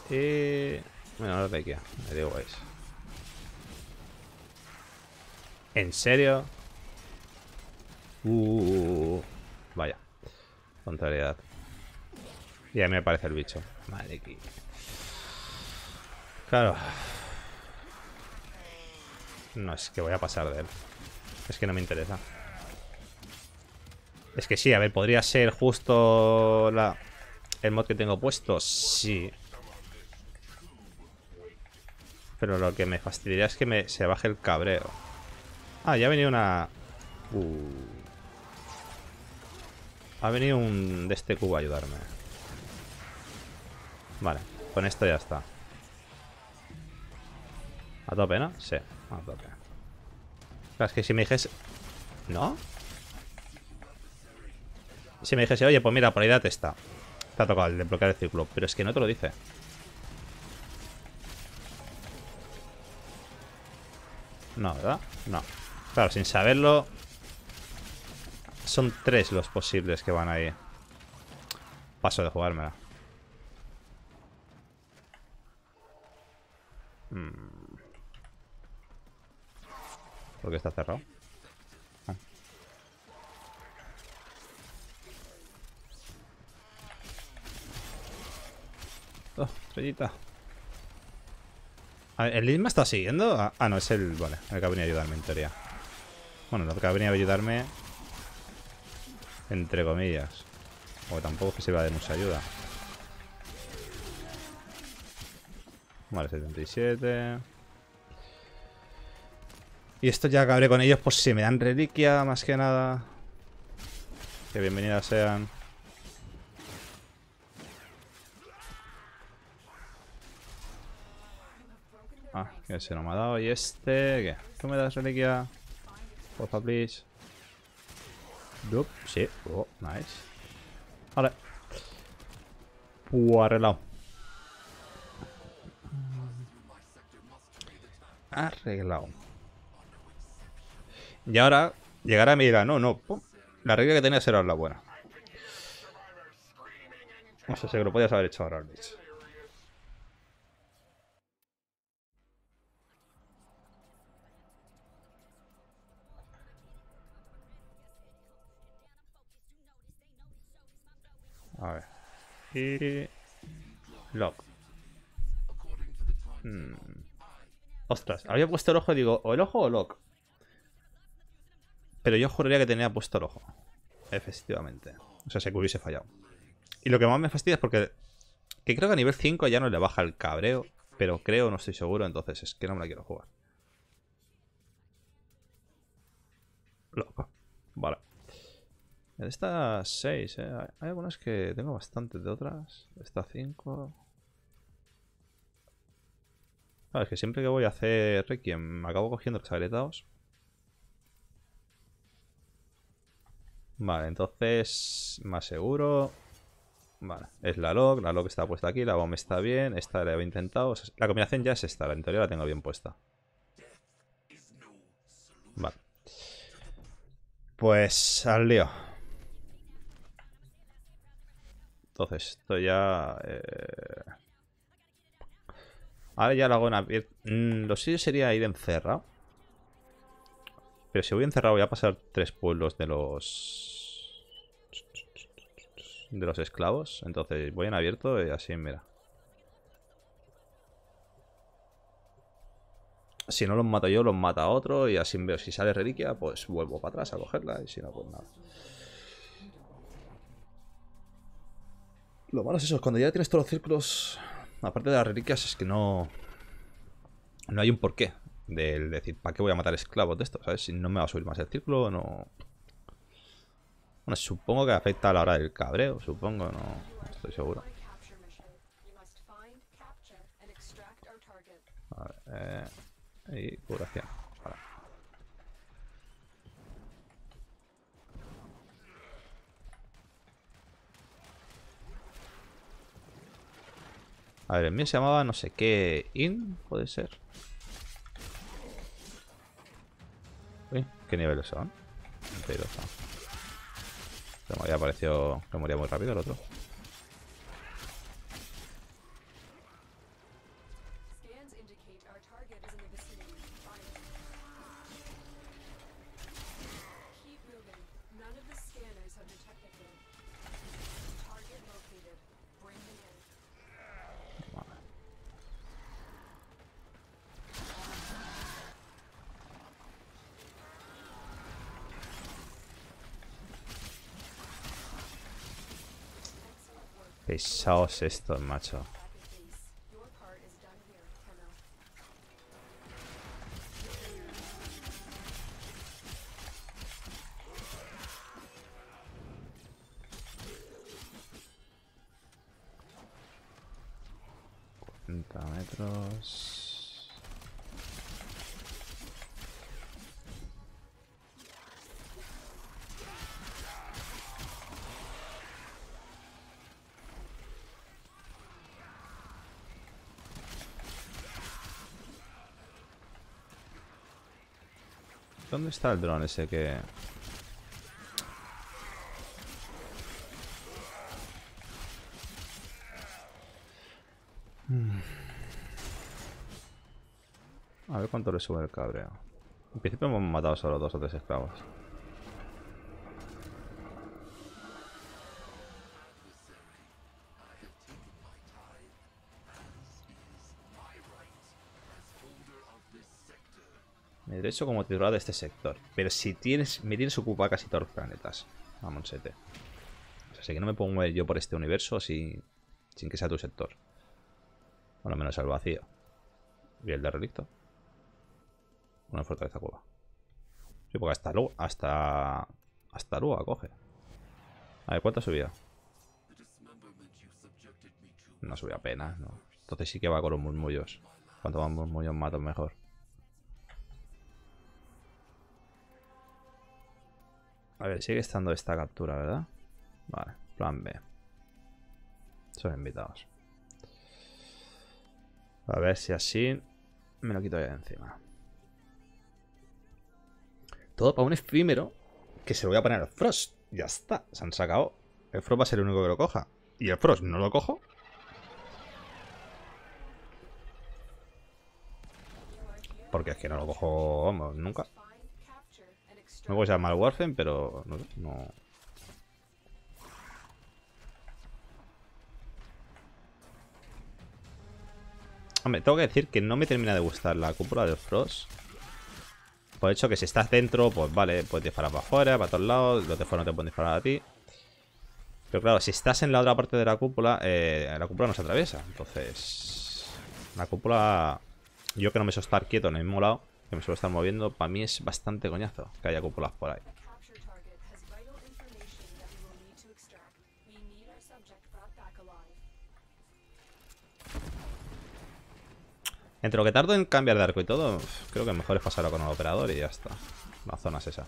Y... Bueno, ahora de aquí, me digo eso. ¿En serio? Uh, vaya. Contrariedad. Y ahí me aparece el bicho. Madre Claro. No, es que voy a pasar de él. Es que no me interesa. Es que sí, a ver, podría ser justo la, el mod que tengo puesto. Sí. Pero lo que me fastidiaría es que me, se baje el cabreo. Ah, ya ha venido una... Uh. Ha venido un de este cubo a ayudarme. Vale, con esto ya está. A tope, ¿no? Sí, a tope. es que si me dijes... ¿No? Si me dijese, oye, pues mira, por ahí date está Te ha tocado el desbloquear el círculo. Pero es que no te lo dice. No, ¿verdad? No. Claro, sin saberlo... Son tres los posibles que van ahí. Paso de jugármela. Porque hmm. ¿Por está cerrado? estrellita. A ver, ¿el Lid me está siguiendo? Ah, ah, no, es el... Vale, el que ha venido a ayudarme en teoría. Bueno, el que ha venido a ayudarme... Entre comillas. O tampoco es que se va de mucha ayuda. Vale, 77... Y esto ya acabaré con ellos por si me dan reliquia, más que nada. Que bienvenidas sean. Ah, que se lo me ha dado. ¿Y este? ¿Qué? ¿Tú me das reliquia? favor please. Dup, sí. Oh, nice. Vale. Uh, arreglado. Arreglado. Y ahora llegará a mi no, no. La regla que tenía era la buena. No sé, seguro lo podías haber hecho ahora, Luis. A ver. Y... Lock hmm. Ostras, había puesto el ojo, digo, o el ojo o lock Pero yo juraría que tenía puesto el ojo. Efectivamente. O sea, se que hubiese fallado. Y lo que más me fastidia es porque... Que creo que a nivel 5 ya no le baja el cabreo. Pero creo, no estoy seguro, entonces es que no me la quiero jugar. Loco. Vale. Estas estas 6, ¿eh? Hay algunas que tengo bastantes de otras. Esta 5. es que siempre que voy a hacer Requiem me acabo cogiendo los Vale, entonces más seguro. Vale, es la log, la log está puesta aquí, la bomba está bien, esta la he intentado. la combinación ya es esta, la anterior la tengo bien puesta. Vale. Pues al lío. Entonces, esto ya... Eh, ahora ya lo hago en abierto. Mm, lo siguiente sería ir encerrado. Pero si voy encerrado voy a pasar tres pueblos de los... De los esclavos. Entonces voy en abierto y así, mira. Si no los mato yo, los mata otro. Y así veo. Si sale reliquia, pues vuelvo para atrás a cogerla. Y si no, pues nada. Lo malo es eso, cuando ya tienes todos los círculos, aparte de las reliquias, es que no... No hay un porqué del decir, ¿para qué voy a matar esclavos de esto? ¿Sabes? Si no me va a subir más el círculo, no... Bueno, supongo que afecta a la hora del cabreo, supongo, no, estoy seguro. A eh, y curación. A ver, el mío se llamaba no sé qué. In, puede ser. Uy, ¿qué niveles son? Pero no. Me había aparecido. que moría muy rápido el otro. Saos esto, macho está el dron ese que...? A ver cuánto le sube el cabreo. En principio hemos matado solo dos o tres esclavos. como titular de este sector. Pero si tienes, me tienes ocupa casi todos los planetas. vamos O sea, así que no me pongo yo por este universo sin, que sea tu sector. Por lo menos al vacío. ¿Y el de relicto? Una fortaleza cueva. Sí, porque hasta luego. Hasta. Hasta luego coge. A ver, ¿cuánto subido? No subía apenas, ¿no? Entonces sí que va con los murmullos. Cuanto más murmullos, mato mejor. A ver, sigue estando esta captura, ¿verdad? Vale, plan B. Son invitados. A ver si así me lo quito ya de encima. Todo para un efímero que se lo voy a poner al Frost. Ya está, se han sacado. El Frost va a ser el único que lo coja. Y el Frost no lo cojo. Porque es que no lo cojo vamos, nunca no voy a llamar Warfen, pero no, no... Hombre, tengo que decir que no me termina de gustar la cúpula del Frost. Por hecho que si estás dentro, pues vale, puedes disparar para afuera, para todos lados, los de fuera no te pueden disparar a ti. Pero claro, si estás en la otra parte de la cúpula, eh, la cúpula no se atraviesa. Entonces, la cúpula, yo que no me so estar quieto en el mismo lado, que me suelo estar moviendo. Para mí es bastante coñazo que haya cúpulas por ahí. Entre lo que tardo en cambiar de arco y todo, creo que mejor es pasarlo con el operador y ya está. Las zonas esas.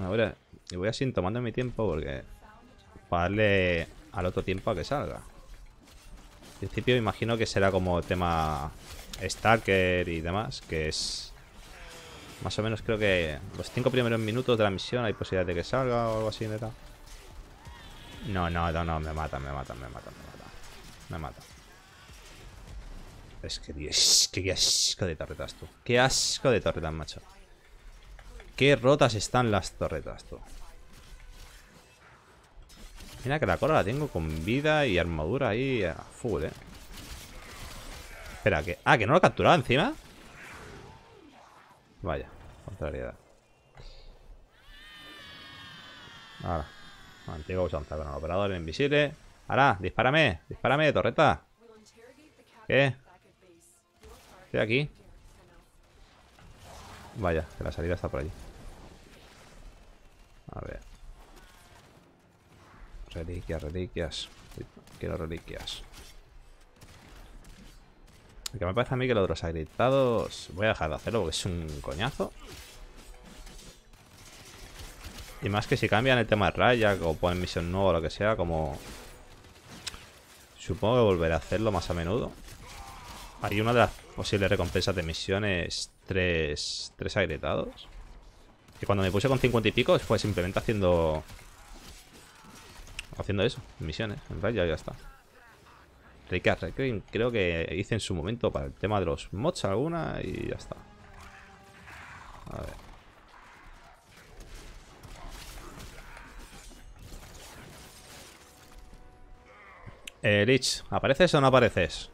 Ahora, y voy así tomando mi tiempo porque para darle al otro tiempo a que salga. En principio imagino que será como tema Stalker y demás, que es... Más o menos creo que los cinco primeros minutos de la misión hay posibilidad de que salga o algo así, neta. No, no, no, no, me matan, me matan, me matan, me matan. Me mata. Es que, Dios, qué asco de torretas, tú. Qué asco de torretas, macho. Qué rotas están las torretas, tú. Mira que la cola la tengo con vida y armadura ahí a full, eh. Espera, que. Ah, que no lo he capturado encima. Vaya, contrariedad. Ahora, Antiguo usanza con el operador invisible. Ahora, dispárame, dispárame, torreta. ¿Qué? Estoy aquí. Vaya, que la salida está por allí. Reliquias, reliquias. Quiero reliquias. Que me parece a mí que los agritados voy a dejar de hacerlo porque es un coñazo. Y más que si cambian el tema de raya o ponen misión nueva o lo que sea, como... Supongo que volveré a hacerlo más a menudo. Hay una de las posibles recompensas de misiones tres, tres agrietados. Y cuando me puse con 50 y pico fue simplemente haciendo haciendo eso, misiones, en realidad ya está. rickard creo que hice en su momento para el tema de los mods alguna y ya está. A ver. Eh, ¿apareces o no apareces?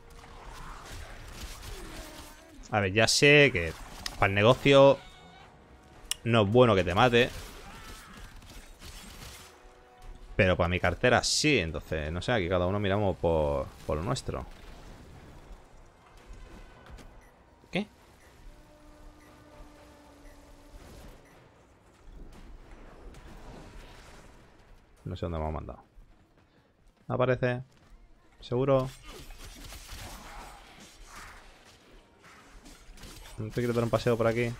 A ver, ya sé que para el negocio no es bueno que te mate, pero para mi cartera sí, entonces, no sé, aquí cada uno miramos por, lo nuestro. ¿Qué? No sé dónde me ha mandado. Aparece. Seguro. No te quiero dar un paseo por aquí.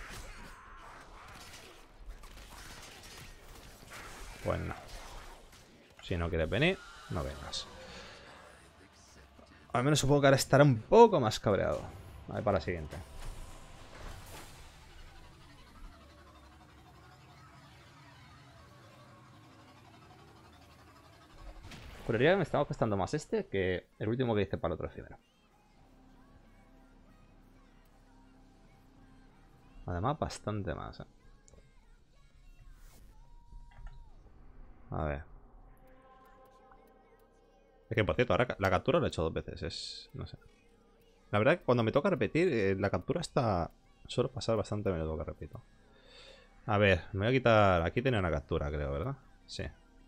Bueno. Pues si no quieres venir, no vengas. Al menos supongo que ahora estará un poco más cabreado. A para la siguiente. Juraría que me estaba costando más este que el último que hice para el otro efímero. Además, bastante más. Eh. A ver. Es que, por cierto, ahora la captura la he hecho dos veces. Es... no sé. La verdad que cuando me toca repetir, eh, la captura está... Suelo pasar bastante lo que repito. A ver, me voy a quitar... Aquí tenía una captura, creo, ¿verdad? Sí.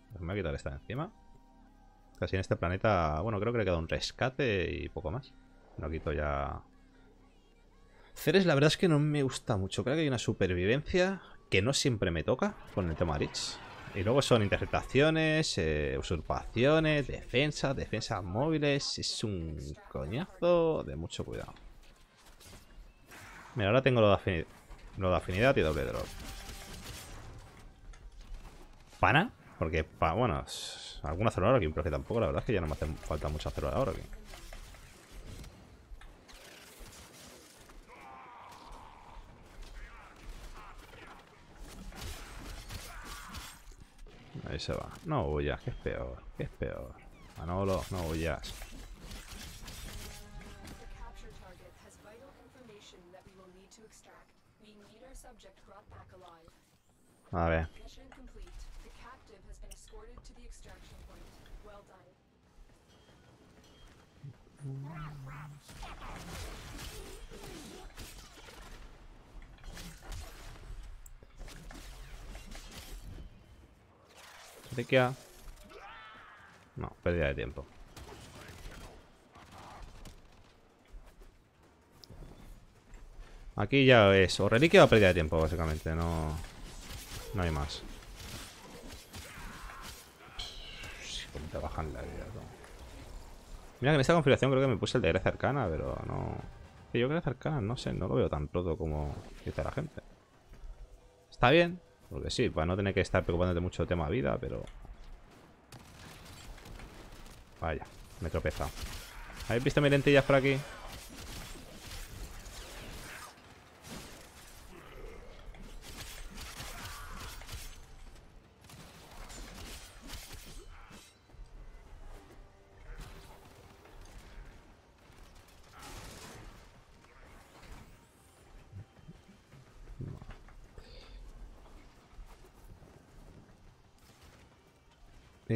Pues me voy a quitar esta encima. Casi en este planeta... Bueno, creo que le queda un rescate y poco más. Lo quito ya... Ceres, la verdad es que no me gusta mucho. Creo que hay una supervivencia que no siempre me toca con el tema Rich. Y luego son interceptaciones, eh, usurpaciones, defensas, defensas móviles. Es un coñazo de mucho cuidado. Mira, ahora tengo lo de, afinidad, y doble drop. ¿Pana? Porque, bueno, alguna acelerador aquí, pero que tampoco, la verdad es que ya no me hace falta mucho ahora aquí. Ahí se va. No huyas, que es peor, que es peor. Manolo, no huyas. A ver. Reliquia. No, pérdida de tiempo. Aquí ya es o reliquia o pérdida de tiempo, básicamente. No, no hay más. te bajan Mira que en esta configuración creo que me puse el de gracia arcana, pero no... Yo gracia arcana, no sé, no lo veo tan roto como dice la gente. Está bien, porque sí, para no tener que estar preocupándote mucho del tema vida, pero... Vaya, me he tropezado. ¿Habéis visto mis lentillas por aquí?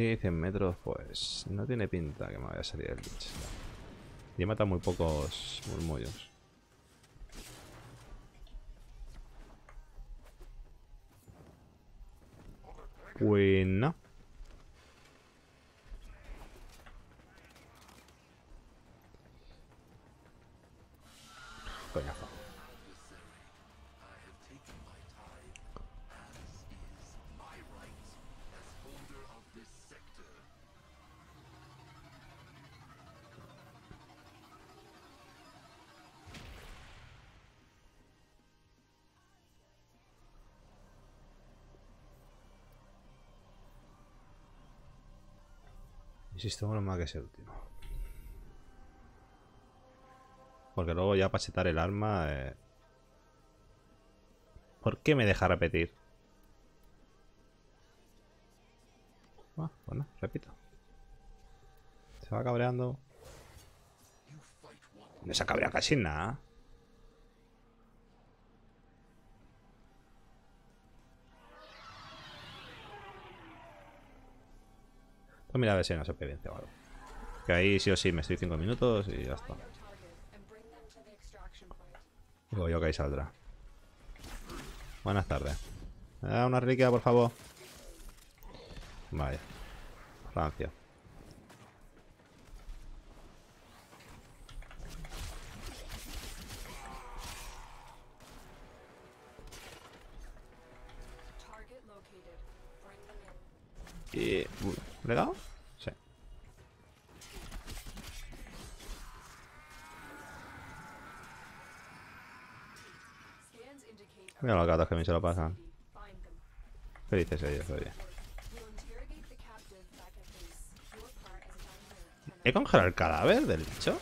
100 metros, pues no tiene pinta que me vaya a salir el glitch. Y he matado muy pocos murmullos. Bueno. Pues, Coño. Insisto, lo más que ese último. Porque luego ya para setar el arma... Eh, ¿Por qué me deja repetir? Ah, bueno, repito. Se va cabreando. No se ha casi nada. Pues mira a ver si no se supervivencia o algo. Que ahí sí o sí me estoy 5 minutos y ya está. Digo yo que ahí saldrá. Buenas tardes. una reliquia, por favor? Vaya. Francia. Eh, ¿le he dado? Sí. Mira los gatos que a mí se lo pasan. Felices ellos, oye. ¿He congelado el cadáver del bicho?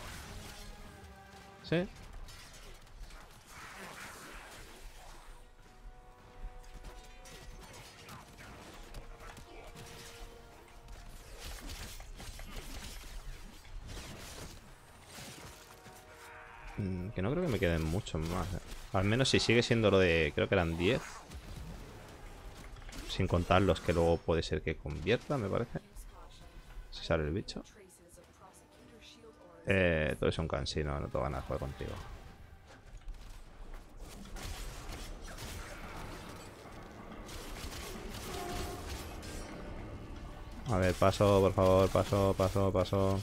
Sí. queden muchos más. Eh. Al menos si sigue siendo lo de... Creo que eran 10. Sin contar los que luego puede ser que convierta, me parece. Si sale el bicho. Eh, tú eres un cansino, no te van a jugar contigo. A ver, paso, por favor, paso, paso, paso.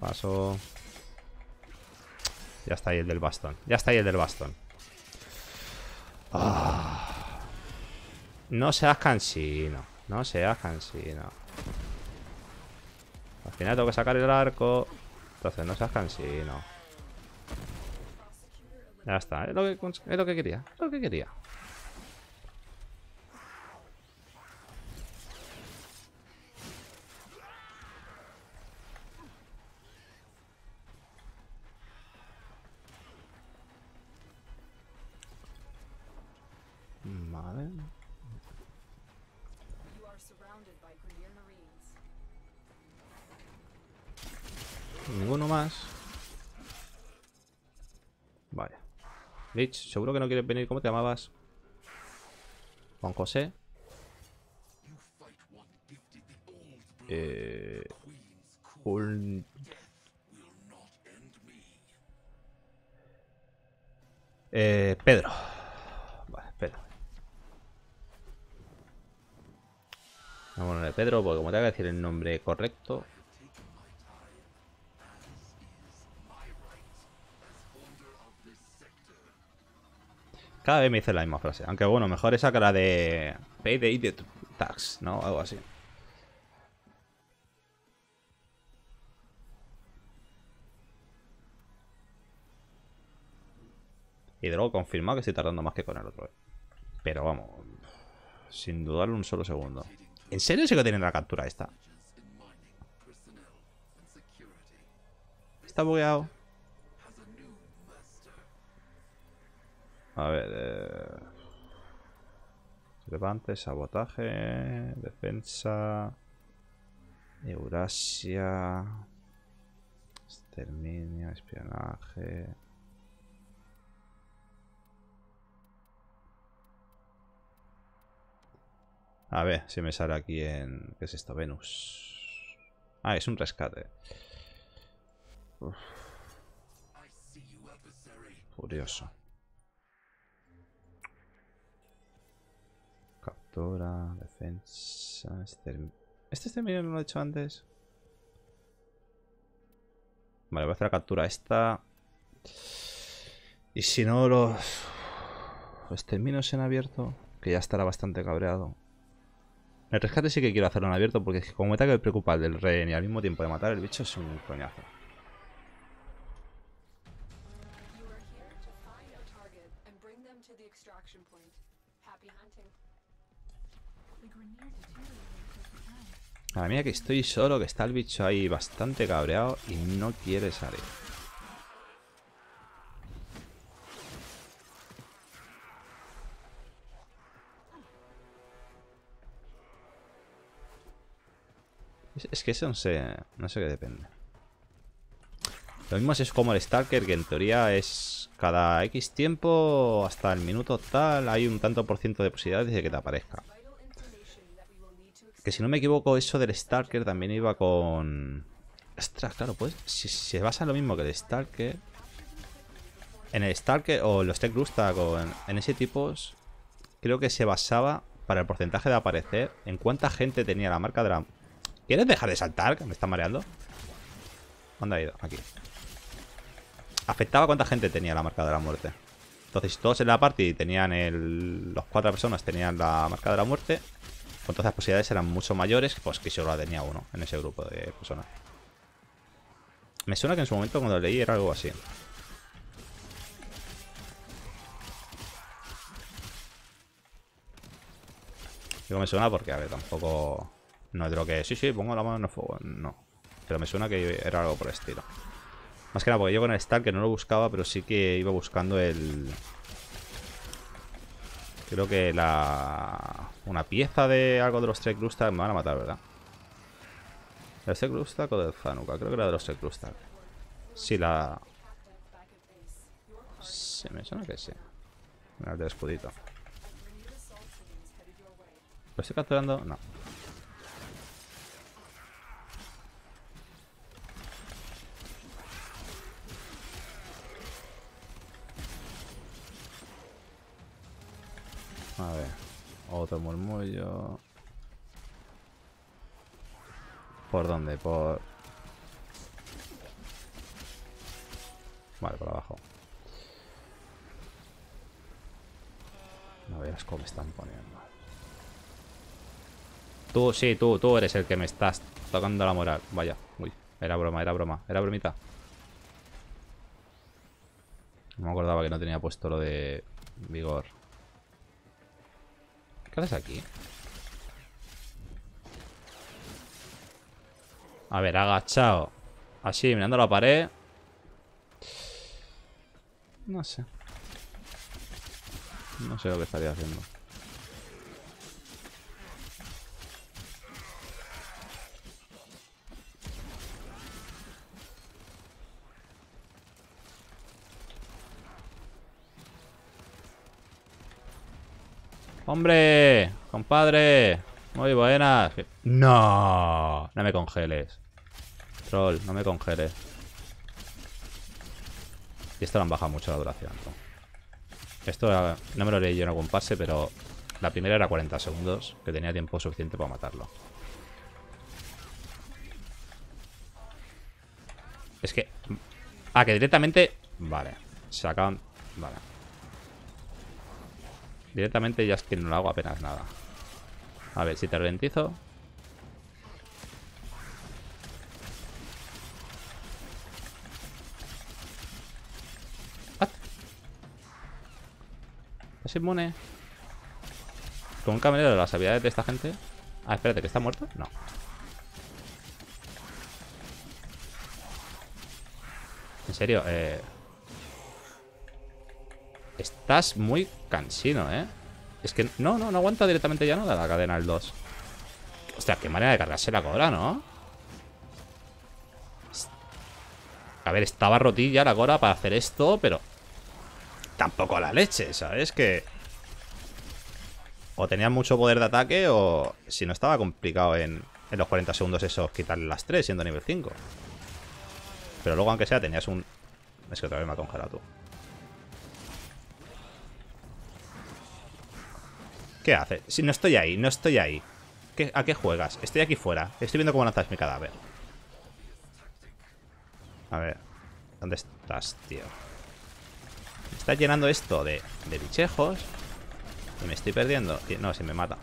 Paso. Ya está ahí el del bastón. Ya está ahí el del bastón. Ah. No seas cansino. No seas cansino. Al final tengo que sacar el arco. Entonces no seas cansino. Ya está. lo que, es lo que quería. Es lo que quería. seguro que no quieres venir. ¿Cómo te llamabas? Juan José. Eh, eh, Pedro. Vale, Pedro. Vamos a ponerle Pedro, porque como tengo que decir el nombre correcto, Cada vez me dice la misma frase. Aunque bueno, mejor esa que la de... Pay the idiot tax, ¿no? Algo así. Y luego confirmado que estoy tardando más que con el otro. ¿eh? Pero vamos, sin dudarlo un solo segundo. ¿En serio sí que tienen la captura esta? Está bugueado. A ver. Eh, levante, sabotaje, defensa. Eurasia. Exterminio, espionaje. A ver si me sale aquí en... ¿Qué es esto? Venus. Ah, es un rescate. Uf. Captura, defensa, ¿Este exterminio este no lo he hecho antes? Vale, voy a hacer la captura esta. Y si no, los... los en abierto, que ya estará bastante cabreado. El rescate sí que quiero hacerlo en abierto porque como me tengo que preocupar del rehén y al mismo tiempo de matar el bicho es un coñazo. La mía que estoy solo, que está el bicho ahí bastante cabreado y no quiere salir. Es, que eso no sé, no sé qué depende. Lo mismo es como el Stalker, que en teoría es cada X tiempo, hasta el minuto tal, hay un tanto por ciento de posibilidades de que te aparezca. Que si no me equivoco, eso del Stalker también iba con... Ostras, claro, pues si se basa en lo mismo que el Stalker... En el Stalker o los Tech Rusta o en, ese tipo... creo que se basaba para el porcentaje de aparecer en cuánta gente tenía la marca de la... ¿Quieres dejar de saltar? Que me está mareando. ¿Dónde ha ido? Aquí. Afectaba cuánta gente tenía la marca de la muerte. Entonces, todos en la party tenían el... Los cuatro personas tenían la marca de la muerte, entonces las posibilidades eran mucho mayores pues que solo la tenía uno en ese grupo de personas. Me suena que en su momento cuando leí era algo así. Digo, me suena porque, a ver, tampoco... No es de lo que... Sí, sí, pongo la mano en el fuego. No. Pero me suena que era algo por el estilo. Más que nada porque yo con el Stark que no lo buscaba, pero sí que iba buscando el... Creo que la... Una pieza de algo de los tres me van a matar, ¿verdad? ¿El Secrustac o del Zanuka? Creo que era de los Secrustac. Si la... Se me suena que sí. Mira, el del escudito. ¿Lo estoy capturando? No. A ver. Otro murmullo. ¿Por dónde? Por... Vale, por abajo. No veas cómo están poniendo. Tú, sí, tú, tú eres el que me estás tocando la moral. Vaya, uy. Era broma, era broma, era bromita. No me acordaba que no tenía puesto lo de vigor. ¿Qué haces aquí? A ver, agachado. Así, mirando la pared. No sé. No sé lo que estaría haciendo. ¡Hombre! ¡Compadre! Muy buenas. ¡No! No me congeles. Troll, no me congeles. Y esto lo han bajado mucho la duración. Esto no me lo leí yo en algún pase, pero la primera era 40 segundos, que tenía tiempo suficiente para matarlo. Es que... Ah, que directamente... Vale. Se acaban... Vale. Directamente ya es que no lo hago apenas nada. A ver si te ralentizo. Ah. ¿Es inmune? ¿Con un camarero de las habilidades de esta gente? Ah, espérate, ¿que está muerto? No. En serio, eh... Estás muy cansino, ¿eh? Es que no, no, no aguanta directamente ya nada la cadena del 2. sea, qué manera de cargarse la cobra, ¿no? A ver, estaba rotilla la cora para hacer esto, pero... Tampoco la leche, ¿sabes? Que... O tenía mucho poder de ataque o... Si no estaba complicado en, en los 40 segundos eso, quitarle las 3 siendo nivel 5. Pero luego, aunque sea, tenías un... Es que otra vez me ha congelado tú. ¿Qué hace? Si no estoy ahí, no estoy ahí. ¿Qué, ¿A qué juegas? Estoy aquí fuera. Estoy viendo cómo lanzas mi cadáver. A ver. ¿Dónde estás, tío? Me está llenando esto de, bichejos. me estoy perdiendo. No, se me mata.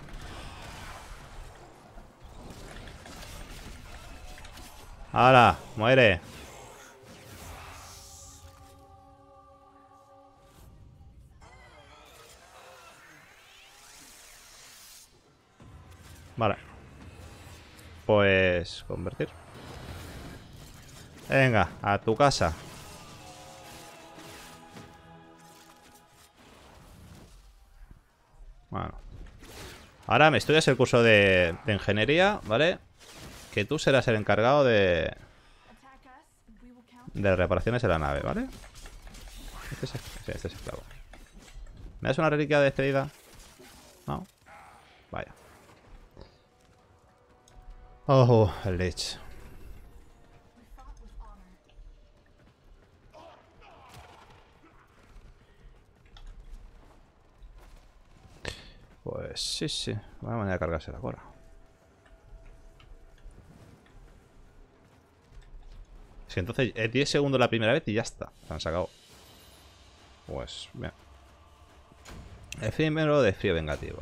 ¡Hala! ¡Muere! pues convertir. Venga, a tu casa. Bueno. Ahora me estudias el curso de, ingeniería, ¿vale? Que tú serás el encargado de... De reparaciones de la nave, ¿vale? Este es, el este es ¿Me das una reliquia de despedida? No. Vaya. Oh, leche? Pues sí, sí. Vamos a de cargarse la cora. Es que entonces es eh, 10 segundos la primera vez y ya está. Se han sacado. Pues, bien. primero de frío vengativo.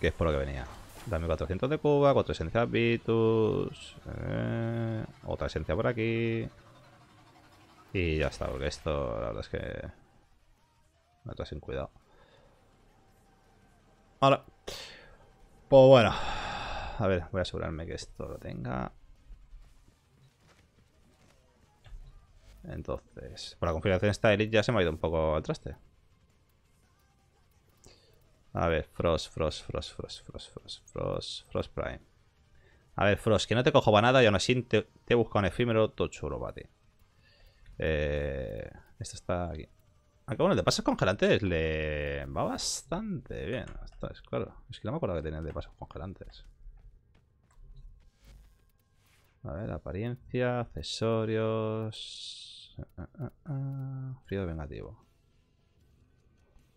Que es por lo que venía. Dame 400 de cuba, 4 esencias Vitus. Eh, otra esencia por aquí. Y ya está, porque esto la verdad es que... Me está sin cuidado. Ahora. Pues bueno. A ver, voy a asegurarme que esto lo tenga. Entonces, por la configuración esta Elite ya se me ha ido un poco al traste. A ver, Frost, Frost, Frost, Frost, Frost, Frost, Frost, Frost Prime. A ver, Frost, que no te cojo para nada y aún así te, he busca un efímero todo chulo para ti. Eh, este está aquí. Aunque ah, bueno, el de pasos congelantes le va bastante bien. es claro. Es que no me acuerdo que tenía el de pasos congelantes. A ver, apariencia, accesorios... Eh, eh, eh, frío vengativo.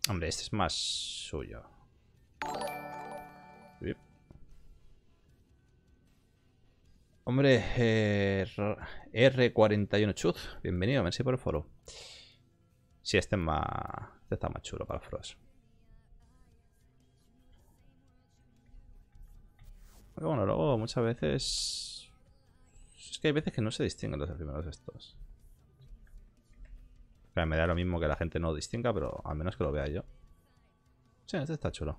Hombre, este es más suyo. Hombre, eh, R41 Chuz, bienvenido, merci por el foro Sí, este más. Este está más chulo para Frost. Pero bueno, luego muchas veces. Es que hay veces que no se distinguen los primeros estos me da lo mismo que la gente no distinga, pero al menos que lo vea yo. Sí, este está chulo.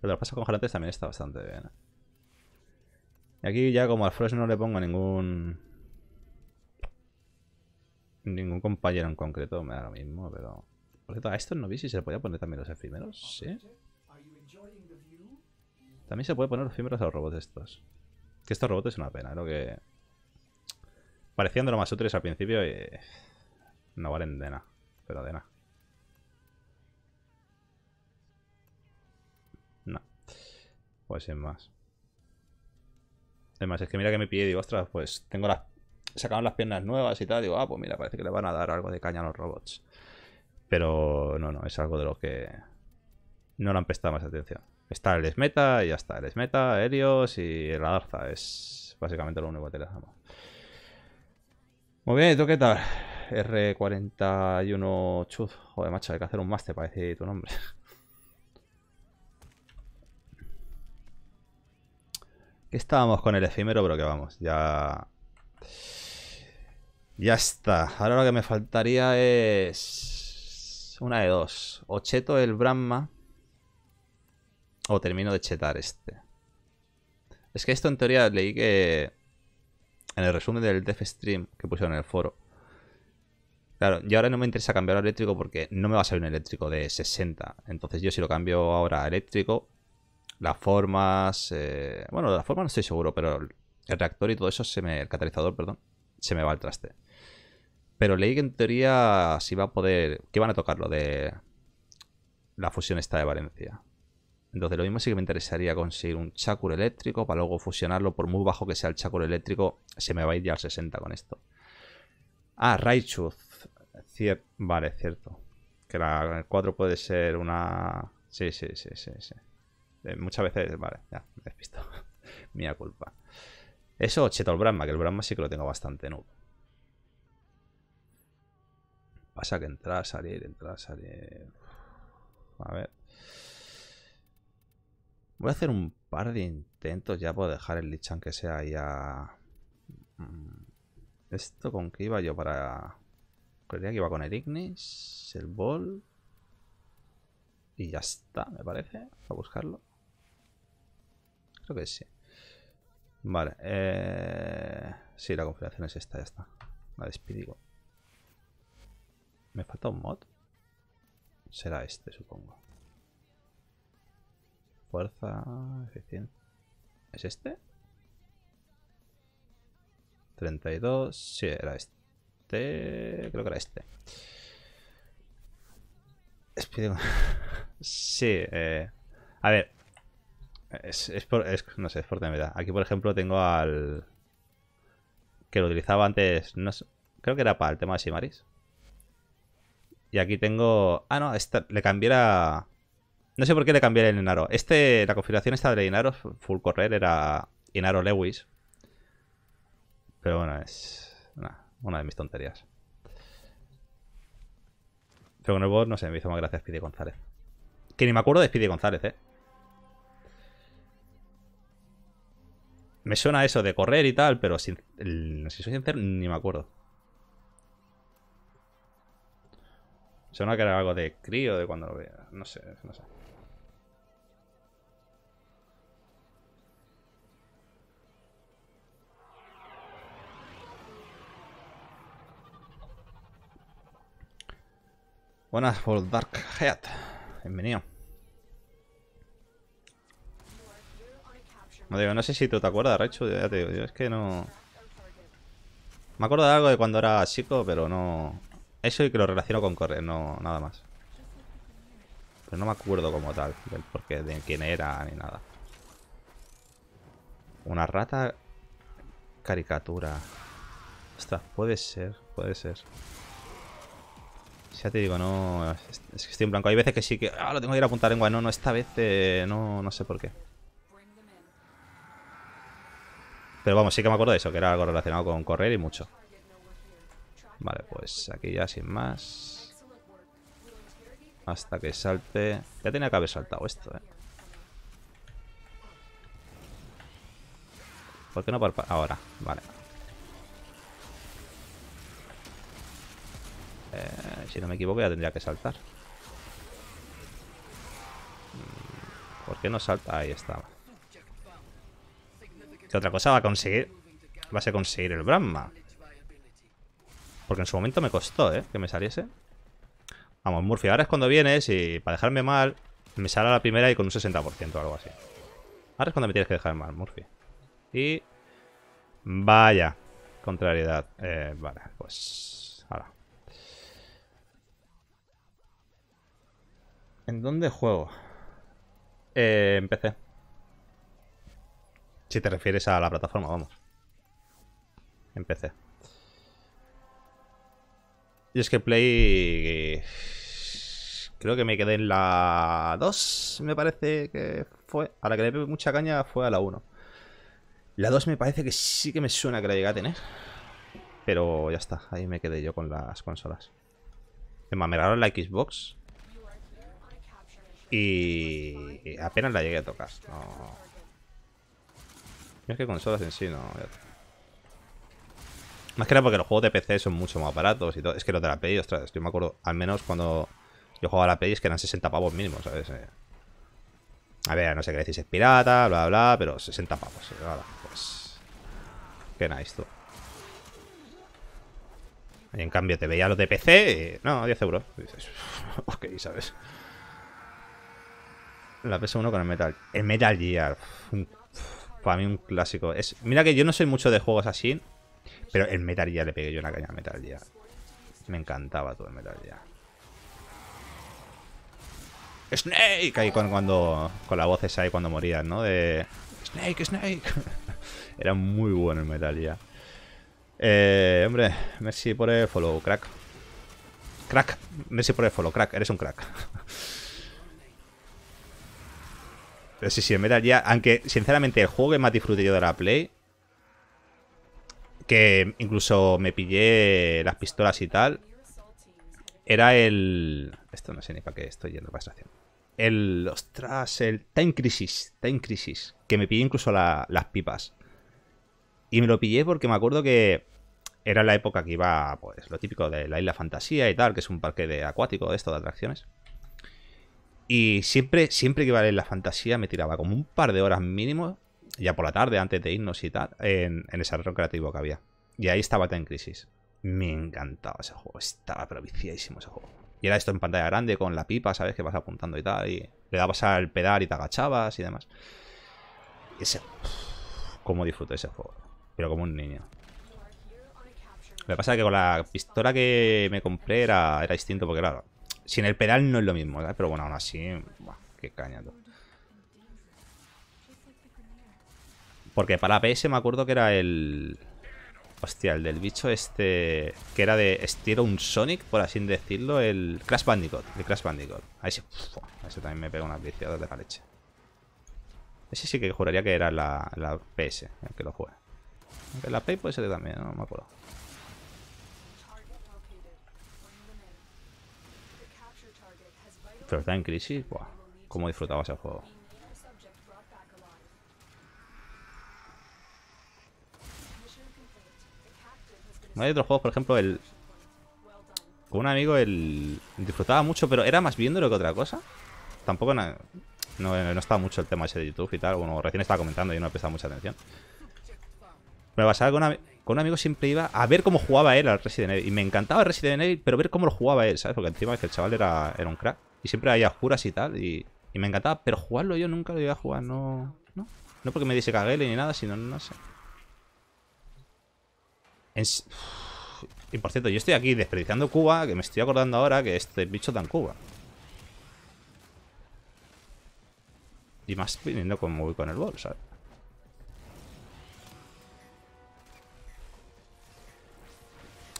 Lo que pasa con Jalantes también está bastante bien. Y aquí ya como al Frost no le pongo ningún... Ningún compañero en concreto, me da lo mismo, pero... Por cierto, a esto no vi si se le podía poner también los efímeros, ¿sí? También se puede poner los efímeros a los robots estos. Que estos robots es una pena, ¿eh? lo que pareciendo de lo más útiles al principio y... No valen de nada, pero de nada. No. Pues sin más. Además, es que mira que me pide y digo, ostras, pues tengo las... Sacaban las piernas nuevas y tal. Digo, ah, pues mira, parece que le van a dar algo de caña a los robots. Pero no, no, es algo de lo que no le han prestado más atención. Está el esmeta y ya está. El Smeta, Helios y la Arza. Es básicamente lo único que dejamos. Muy bien, ¿y tú qué tal? R41 chuz, Joder, macho, hay que hacer un máster para decir tu nombre. ¿Qué estábamos con el efímero, pero que vamos, ya... Ya está. Ahora lo que me faltaría es... Una de dos. O cheto el Brahma. O termino de chetar este. Es que esto en teoría leí que en el resumen del devstream Stream que pusieron en el foro. Claro, yo ahora no me interesa cambiar el eléctrico porque no me va a salir un eléctrico de 60. Entonces yo si lo cambio ahora a eléctrico, las formas... Eh, bueno, las formas no estoy seguro, pero el reactor y todo eso, se me, el catalizador, perdón, se me va al traste. Pero leí que en teoría sí va a poder... que van a tocar lo de la fusión esta de Valencia. Entonces, lo mismo sí que me interesaría conseguir un chakur eléctrico para luego fusionarlo. Por muy bajo que sea el Chakur eléctrico, se me va a ir ya al 60 con esto. Ah, Raichu. Vale, cierto. Que el 4 puede ser una... Sí, sí, sí, sí, sí. Eh, muchas veces... Vale, ya, me despisto. Mía culpa. Eso, cheto el Brahma, que el Brahma sí que lo tengo bastante nudo. Pasa que entrar, salir, entrar, salir... A ver... Voy a hacer un par de intentos ya puedo dejar el Lichan que sea ahí ya... Mm, ¿Esto con qué iba yo para...? Creía que iba con el Ignis, el Ball... Y ya está, me parece. A buscarlo. Creo que sí. Vale. Eh... Sí, la configuración es esta, ya está. La despidigo. ¿Me falta un mod? Será este, supongo. Fuerza, eficiencia. ¿Es este? 32. Sí, era este. Creo que era este. Sí, eh, a ver. Es, por, no sé, es por verdad Aquí, por ejemplo, tengo al... Que lo utilizaba antes... No sé, creo que era para el tema de Simaris. Y aquí tengo... Ah, no, esta, le cambié la... No sé por qué le cambié el Enaro. Este, la configuración esta de Inaro full correr era Inaro Lewis. Pero bueno, es una, de mis tonterías. Pero con el bot, no sé, me hizo más gracia Speedy González. Que ni me acuerdo de Pide González, eh. Me suena eso de correr y tal, pero sin, si soy sincero, ni me acuerdo. Suena que era algo de crío, de cuando lo veía. No sé, no sé. Buenas por Dark Bienvenido. No no sé si tú te acuerdas, Recho. es que no... Me acuerdo de algo de cuando era chico, pero no... Eso y que lo relaciono con correr, no nada más. Pero no me acuerdo como tal, del porqué, de quién era, ni nada. Una rata caricatura. Ostras, puede ser, puede ser. Ya te digo, no... Es que estoy en blanco. Hay veces que sí que... Ah, lo tengo que ir a apuntar en guay No, no, esta vez eh, no, no sé por qué. Pero vamos, sí que me acuerdo de eso, que era algo relacionado con correr y mucho. Vale, pues aquí ya sin más. Hasta que salte... Ya tenía que haber saltado esto, ¿eh? ¿Por qué no parpa Ahora, vale. Eh, si no me equivoco ya tendría que saltar. ¿Por qué no salta? Ahí está ¿Qué otra cosa va a conseguir? Va a conseguir el Brahma. Porque en su momento me costó, ¿eh? Que me saliese. Vamos, Murphy, ahora es cuando vienes y para dejarme mal, me sale la primera y con un 60% o algo así. Ahora es cuando me tienes que dejar mal, Murphy. Y... Vaya. Contrariedad. Eh, vale, pues... Ahora. ¿En dónde juego? Eh, en PC. Si te refieres a la plataforma, vamos. En PC. Y es que Play... Creo que me quedé en la 2, me parece que fue. A la que le pegué mucha caña fue a la 1. La 2 me parece que sí que me suena que la llegué a tener. Pero ya está, ahí me quedé yo con las consolas. Me mameraron la Xbox y apenas la llegué a tocar. No. Es que consolas en sí no. Más que nada porque los juegos de PC son mucho más baratos y todo. Es que los de la Play, ostras, yo me acuerdo, al menos cuando yo jugaba la Play es que eran 60 pavos mínimo ¿sabes? Eh, a ver, no sé qué decís, es pirata, bla, bla, pero 60 pavos. Que eh, pues... Qué nice, tú. Y en cambio te veía los de PC, eh, no, 10 euros. dices, ok, ¿sabes? la PS1 con el Metal. El Metal Gear. para mí un clásico. Es, mira que yo no soy mucho de juegos así. Pero el Metal Gear le pegué yo una caña al Metal Gear. Me encantaba todo el Metal Gear. Snake. Ahí con, cuando, con la voz esa ahí cuando morías, ¿no? De... Snake, Snake. Era muy bueno el Metal Gear. Eh, hombre, merci por el follow, crack. Crack, merci por el follow, crack. Eres un crack. sí, sí, en verdad ya aunque sinceramente el juego que más disfruté yo de la Play, que incluso me pillé las pistolas y tal, era el... Esto no sé ni para qué estoy yendo para estación. El... Ostras, el Time Crisis, Time Crisis, que me pillé incluso las pipas. Y me lo pillé porque me acuerdo que era la época que iba, pues, lo típico de la isla fantasía y tal, que es un parque de acuático, de esto, de atracciones. Y siempre, siempre que iba a la fantasía, me tiraba como un par de horas mínimo, ya por la tarde, antes de irnos y tal, en, ese el creativo que había. Y ahí estaba en Crisis. Me encantaba ese juego, estaba pero ese juego. Y era esto en pantalla grande, con la pipa, ¿sabes? Que vas apuntando y tal, y le dabas al pedal y te agachabas y demás. Ese... Cómo disfruté ese juego. Pero como un niño. Lo que pasa es que con la pistola que me compré era, era distinto porque, claro, sin el pedal no es lo mismo, ¿verdad? ¿eh? Pero bueno, aún así... Buah, qué caña, tú. Porque para la PS me acuerdo que era el... Hostia, el del bicho este... Que era de estilo un Sonic, por así decirlo. El Crash Bandicoot. El Crash Bandicoot. Ahí ese también me pega unas viciadas de la leche. Ese sí que juraría que era la, PS, el que lo juega. la puede ser también, no me acuerdo. Pero está en crisis, ¿cómo disfrutaba ese juego? No Hay otros juegos, por ejemplo, el... Con un amigo, el... Disfrutaba mucho, pero era más viéndolo que otra cosa. Tampoco... Eh, no, estaba mucho el tema ese de YouTube y tal. Bueno, recién estaba comentando y no he prestado mucha atención. Me pasaba con, con un amigo siempre iba a ver cómo jugaba él al Resident Evil. Y me encantaba Resident Evil, pero ver cómo lo jugaba él, ¿sabes? Porque encima es que el chaval era, era un crack. Y siempre había oscuras y tal. Y, y me encantaba. Pero jugarlo yo nunca lo iba a jugar. No, no. porque me dice caguele ni nada, sino no sé. Y por cierto, yo estoy aquí desperdiciando Cuba, que me estoy acordando ahora que este bicho está en Cuba. Y más viniendo como con el bol, ¿sabes?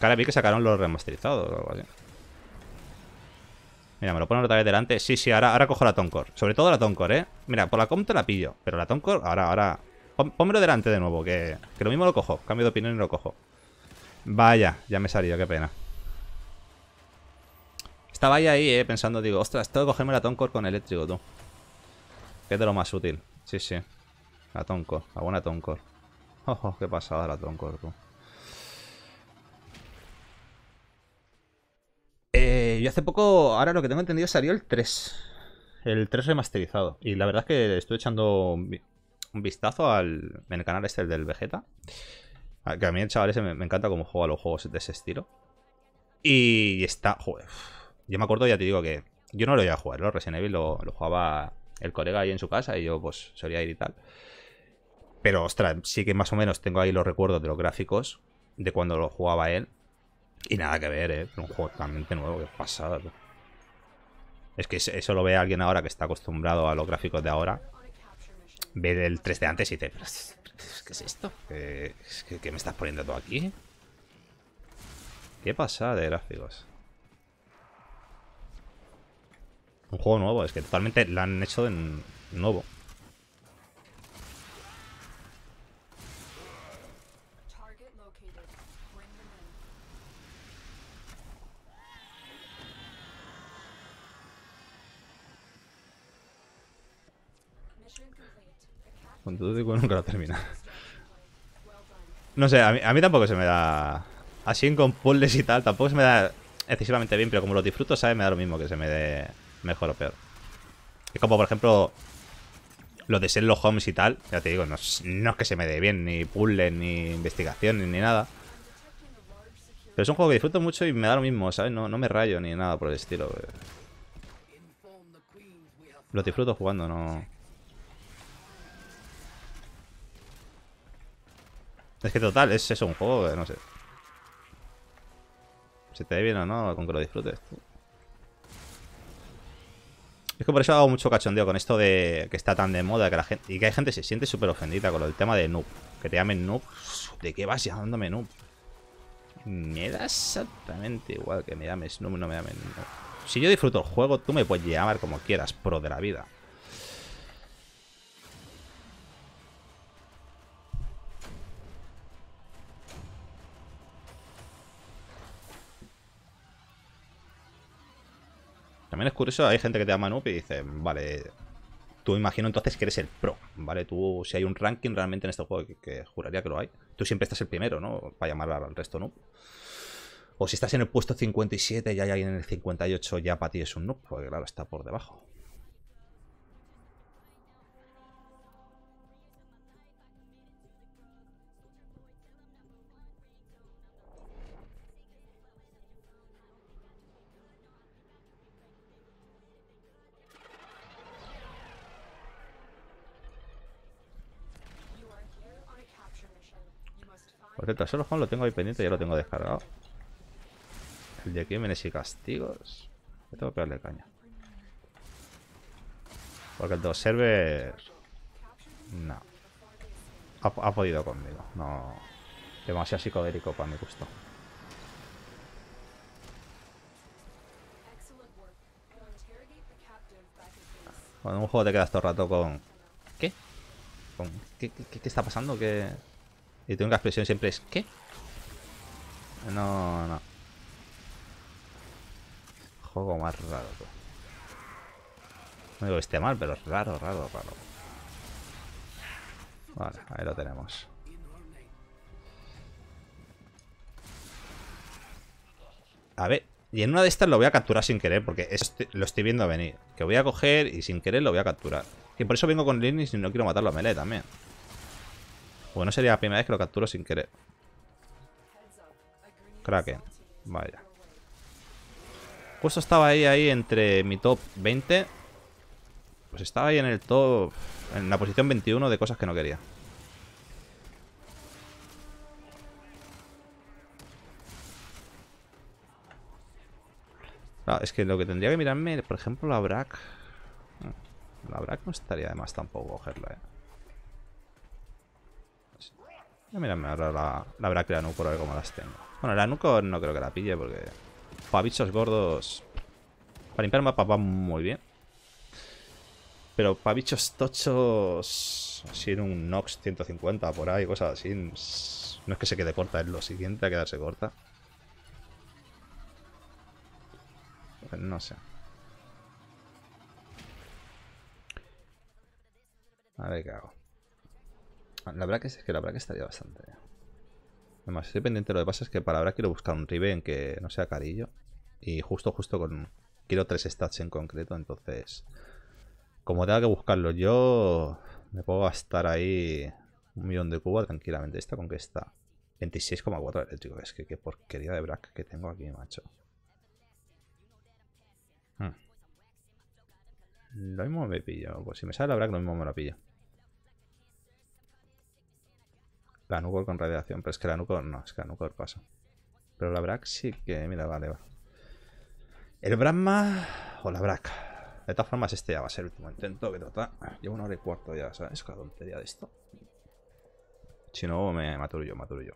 cara vi que sacaron los remasterizados o algo así. Mira, me lo ponen otra vez delante. Sí, sí, ahora, ahora cojo la Toncor. Sobre todo la Tonkor, ¿eh? Mira, por la Com la pillo. Pero la Toncor, ahora, ahora... pónmelo delante de nuevo, que, que lo mismo lo cojo. Cambio de opinión y lo cojo. Vaya, ya me he salido, qué pena. Estaba ahí, eh, pensando, digo, ostras, tengo que cogerme la Toncor con eléctrico, tú. Que es de lo más útil. Sí, sí. La Tonkor, la buena Toncor. Ojo, oh, oh, qué pasada la Tonkor, tú. Eh, yo hace poco, ahora lo que tengo entendido, salió el 3. El 3 remasterizado. Y la verdad es que estoy echando un vistazo al, en el canal este del Vegeta. Que a mí chavales, me, encanta cómo juega los juegos de ese estilo. Y está, joder. Yo me acuerdo, ya te digo que yo no lo iba a jugar, ¿no? Resident Evil lo, lo jugaba el colega ahí en su casa y yo pues solía ir y tal. Pero ostras, sí que más o menos tengo ahí los recuerdos de los gráficos de cuando lo jugaba él. Y nada que ver, ¿eh? un juego totalmente nuevo, qué pasada, tú. Es que eso lo ve alguien ahora que está acostumbrado a los gráficos de ahora. Ve del 3 de antes y dice, ¿qué es esto? ¿Qué, me estás poniendo tú aquí? Qué pasada de gráficos. Un juego nuevo, es que totalmente lo han hecho de nuevo. digo nunca lo termina. No sé, a mí, tampoco se me da... Así con puzzles y tal, tampoco se me da excesivamente bien, pero como lo disfruto, ¿sabes? Me da lo mismo que se me dé mejor o peor. Es como, por ejemplo, lo de ser los homes y tal, ya te digo, no, es que se me dé bien ni puzzles, ni investigaciones, ni nada. Pero es un juego que disfruto mucho y me da lo mismo, ¿sabes? No, no me rayo ni nada por el estilo. Lo disfruto jugando, no... Es que total, es eso, un juego que no sé. Si te bien o no, con que lo disfrutes Es que por eso hago mucho cachondeo con esto de que está tan de moda que la gente y que hay gente que se siente súper ofendida con el tema de noob. Que te llamen noob. ¿De qué vas llamándome noob? Me da exactamente igual que me llames noob, no me llamen noob. Si yo disfruto el juego, tú me puedes llamar como quieras, pro de la vida. También es curioso, hay gente que te llama noob y dice, vale, tú imagino entonces que eres el pro, ¿vale? Tú, si hay un ranking realmente en este juego, que, que juraría que lo hay, tú siempre estás el primero, ¿no? Para llamar al resto noob. O si estás en el puesto 57 y hay alguien en el 58, ya para ti es un noob, porque claro, está por debajo. El solo lo tengo ahí pendiente, ya lo tengo descargado. El de crímenes y castigos. Yo tengo que pegarle caña. Porque el de observer... No. Ha, podido conmigo. No. Demasiado psicodélico para mi gusto. Cuando un juego te quedas todo el rato con... ¿Qué? ¿Qué, qué, qué está pasando? ¿Qué...? Y tengo una expresión siempre es ¿qué? No, no. Juego más raro. No digo que esté mal, pero raro, raro, raro. Vale, ahí lo tenemos. A ver, y en una de estas lo voy a capturar sin querer, porque lo estoy viendo venir. Que voy a coger y sin querer lo voy a capturar. y por eso vengo con Linus y no quiero matarlo a melee también. Bueno, sería la primera vez que lo capturo sin querer. Kraken. Vaya. Justo estaba ahí, ahí entre mi top 20. Pues estaba ahí en el top... En la posición 21 de cosas que no quería. es que lo que tendría que mirarme, por ejemplo, la Brack... La Brack no estaría de más tampoco cogerla, eh. Ya mira, ahora la, la verdad que a ver cómo las tengo. Bueno, la Nucor no creo que la pille porque... Para bichos gordos... Para limpiar mapas va muy bien. Pero para bichos tochos... Si en un Nox 150 por ahí, cosas así... No es que se quede corta, es lo siguiente a quedarse corta. Pues no sé. A ver qué hago. Ah, la verdad es que la estaría bastante. Además, estoy pendiente. Lo que pasa es que para ahora quiero buscar un Riven que no sea carillo. Y justo, justo con... Quiero tres stats en concreto, entonces... Como tenga que buscarlo yo... Me puedo gastar ahí... Un millón de cuba tranquilamente. ¿Esta con que está? 26,4 eléctrico. Es que qué porquería de brack que tengo aquí, macho. Hmm. Lo mismo me pillo. Pues si me sale la brack, lo mismo me la pillo. La Nucor con radiación, pero es que la Nucor no, es que la Nucor pasa. Pero la Brack sí que, mira, vale, va. El Brahma o la Brack. De todas formas, este ya va a ser el último intento que trata. Llevo una hora y cuarto ya, ¿sabes? Cada tontería de esto. Si no, me maturo yo, yo.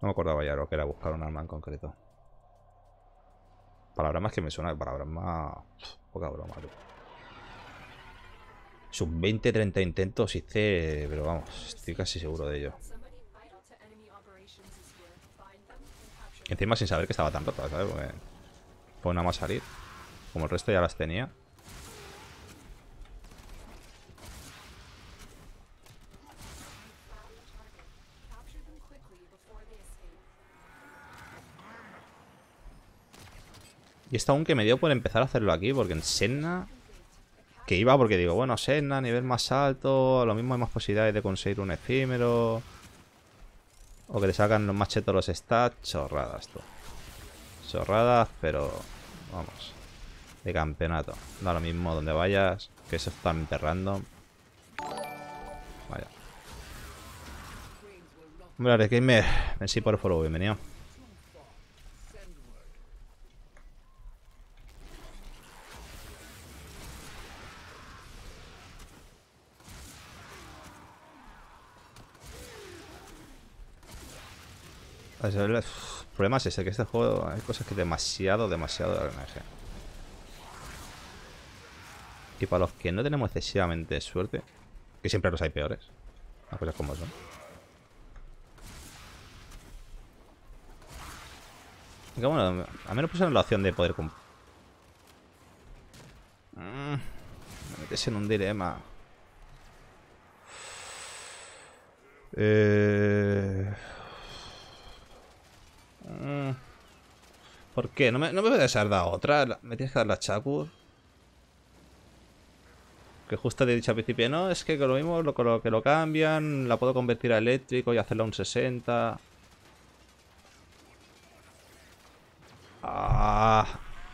No me acordaba ya lo que era buscar un arma en concreto. Palabras más que me suena, palabras más... Poca broma, tú. Sub 20-30 intentos hice, pero vamos, estoy casi seguro de ello. Encima sin saber que estaba tan rota, ¿sabes? Porque fue pues nada más salir. Como el resto ya las tenía. Y esto aún que me dio por empezar a hacerlo aquí, porque en Senna que iba porque digo, bueno, Senna, nivel más alto, lo mismo hay más posibilidades de conseguir un efímero. O que le sacan los machetos los stats. Chorradas, tú. Chorradas, pero... Vamos. De campeonato. Da lo mismo donde vayas, que eso está enterrando. Vaya. Hombre, Gamer, en sí por el follow, bienvenido. El problema es ese, que este juego hay cosas que demasiado, demasiado de energía eh. Y para los que no tenemos excesivamente suerte, que siempre los hay peores, las cosas como son. a menos pusieron la opción de poder comprar. Mm, me metes en un dilema. Eh... Mm. ¿Por qué? ¿No me, no me puedes otra? ¿Me tienes que dar la Chakur? Que justo te he dicho al principio, no, es que lo mismo lo, que lo cambian, la puedo convertir a eléctrico y hacerla un 60. Ah,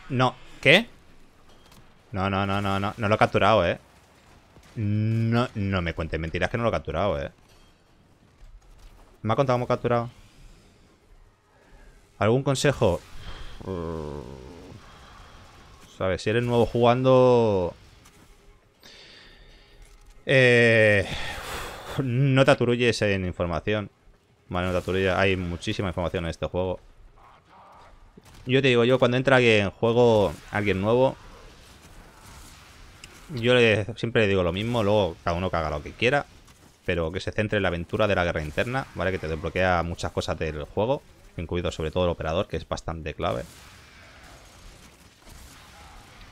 no, ¿qué? No, no, no, no, no, no lo he capturado, eh. No, no me cuentes mentiras que no lo he capturado, eh. Me ha contado cómo he capturado. ¿Algún consejo? Uh, Sabes, si eres nuevo jugando... Eh, no te en información. Vale, no te Hay muchísima información en este juego. Yo te digo, yo cuando entra alguien en juego, alguien nuevo, yo siempre le digo lo mismo. Luego cada uno que haga lo que quiera. Pero que se centre en la aventura de la guerra interna, ¿vale? Que te desbloquea muchas cosas del juego incluido sobre todo el operador, que es bastante clave.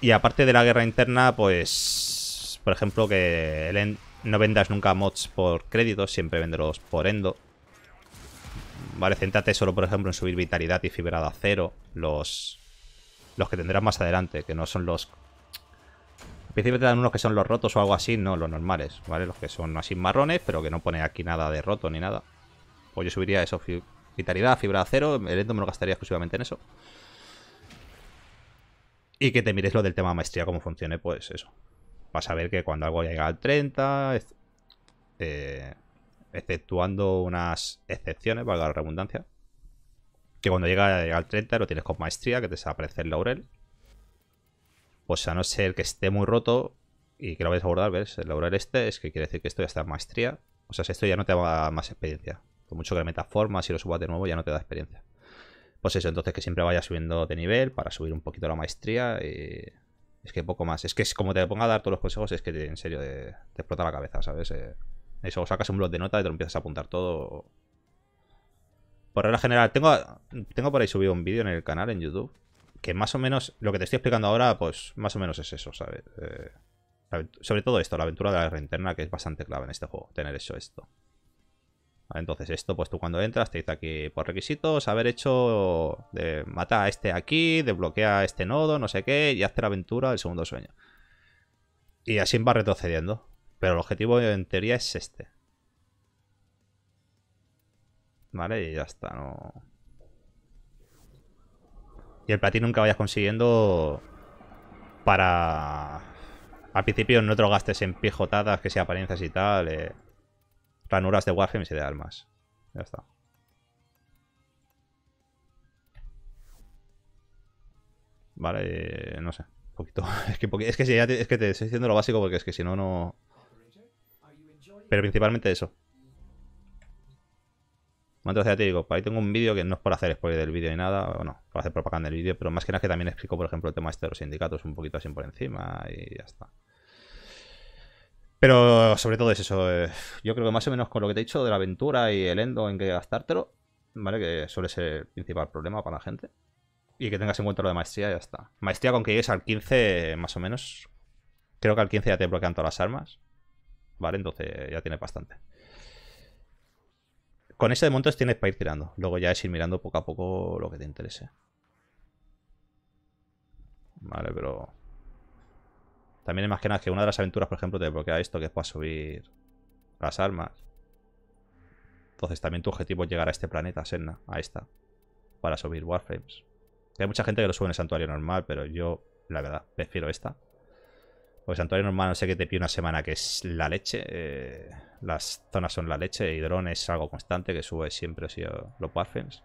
Y aparte de la guerra interna, pues... Por ejemplo, que no vendas nunca mods por créditos, siempre venderlos por endo. Vale, céntrate solo, por ejemplo, en subir vitalidad y fibrada a cero. Los, los que tendrás más adelante, que no son los... Al principio te dan unos que son los rotos o algo así, no, los normales, ¿vale? Los que son así marrones, pero que no pone aquí nada de roto ni nada. Pues yo subiría eso, Vitalidad, fibra de acero. El endo me lo gastaría exclusivamente en eso. Y que te mires lo del tema maestría, cómo funcione, pues eso. Vas a ver que cuando algo llega al 30, eh, exceptuando unas excepciones, valga la redundancia, que cuando llega, al 30 lo tienes con maestría, que te desaparece el laurel. Pues a no ser que esté muy roto y que lo vayas a abordar, ¿ves? El laurel este es que quiere decir que esto ya está en maestría. O sea, esto ya no te va a más experiencia. Por mucho que metas forma, si lo subas de nuevo, ya no te da experiencia. Pues eso, entonces que siempre vayas subiendo de nivel para subir un poquito la maestría. Y... Es que poco más. Es que es como te ponga a dar todos los consejos, es que en serio te, explota la cabeza, ¿sabes? Eh, eso, sacas un blog de notas y te lo empiezas a apuntar todo. Por regla general, tengo, tengo por ahí subido un vídeo en el canal, en YouTube, que más o menos lo que te estoy explicando ahora, pues más o menos es eso, ¿sabes? Eh, sobre todo esto, la aventura de la guerra interna, que es bastante clave en este juego, tener eso esto. Entonces esto, pues tú cuando entras te dice aquí por requisitos haber hecho, de, matar a este aquí, desbloquea a este nodo, no sé qué, y hacer aventura el segundo sueño. Y así va retrocediendo. Pero el objetivo en teoría es este. Vale, y ya está, no... Y el platino nunca vayas consiguiendo para... Al principio no te lo gastes en pijotadas, que sea apariencias y tal. Eh ranuras de warframes y de armas. Ya está. Vale, eh, no sé. Un poquito. Es que, ya te, estoy diciendo lo básico porque es que si no, no. Pero principalmente eso. Entonces ya te digo, ahí tengo un vídeo que no es por hacer spoiler del vídeo ni nada, bueno, por hacer propaganda del vídeo, pero más que nada que también explico, por ejemplo, el tema este de los sindicatos un poquito así por encima y ya está. Pero sobre todo es eso. Eh, yo creo que más o menos con lo que te he dicho de la aventura y el endo en que gastártelo, ¿vale? Que suele ser el principal problema para la gente. Y que tengas en cuenta lo de maestría, ya está. Maestría con que llegues al 15, más o menos. Creo que al 15 ya te bloquean todas las armas. Vale, entonces ya tienes bastante. Con ese de montes tienes para ir tirando. Luego ya es ir mirando poco a poco lo que te interese. Vale, pero también es más que nada que una de las aventuras, por ejemplo, te bloquea esto que es para subir las armas. Entonces también tu objetivo es llegar a este planeta, Senna, a esta, para subir Warframes. Hay mucha gente que lo sube en el santuario normal, pero yo, la verdad, prefiero esta. Porque santuario normal, no sé que te pide una semana que es la leche. Eh, las zonas son la leche. Y drone es algo constante que sube siempre ha los Warframes.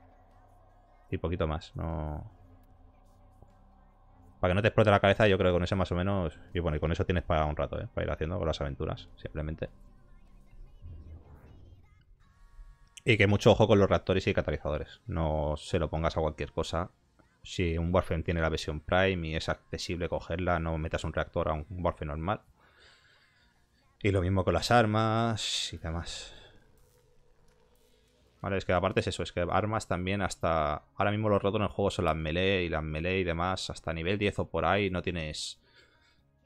Y poquito más, no, para que no te explote la cabeza, yo creo que con ese más o menos... Y bueno, y con eso tienes para un rato, ¿eh? Para ir haciendo las aventuras, simplemente. Y que mucho ojo con los reactores y catalizadores. No se lo pongas a cualquier cosa. Si un Warframe tiene la versión Prime y es accesible cogerla, no metas un reactor a un Warframe normal. Y lo mismo con las armas y demás. Vale, es que aparte es eso, es que armas también hasta... Ahora mismo los rotos en el juego son las melee y las melee y demás. Hasta nivel 10 o por ahí no tienes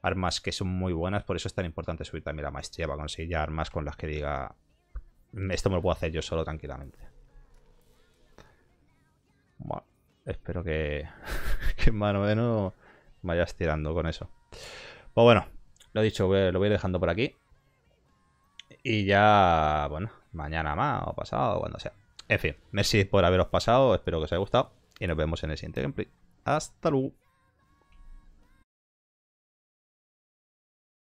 armas que son muy buenas. Por eso es tan importante subir también la maestría para conseguir ya armas con las que diga... Mm, esto me lo puedo hacer yo solo tranquilamente. Bueno, espero que, que más o menos vayas tirando con eso. Pues bueno, lo dicho, lo voy dejando por aquí. Y ya, bueno, mañana más o pasado, cuando sea. En fin, merci por haberos pasado, espero que os haya gustado y nos vemos en el siguiente gameplay. Hasta luego.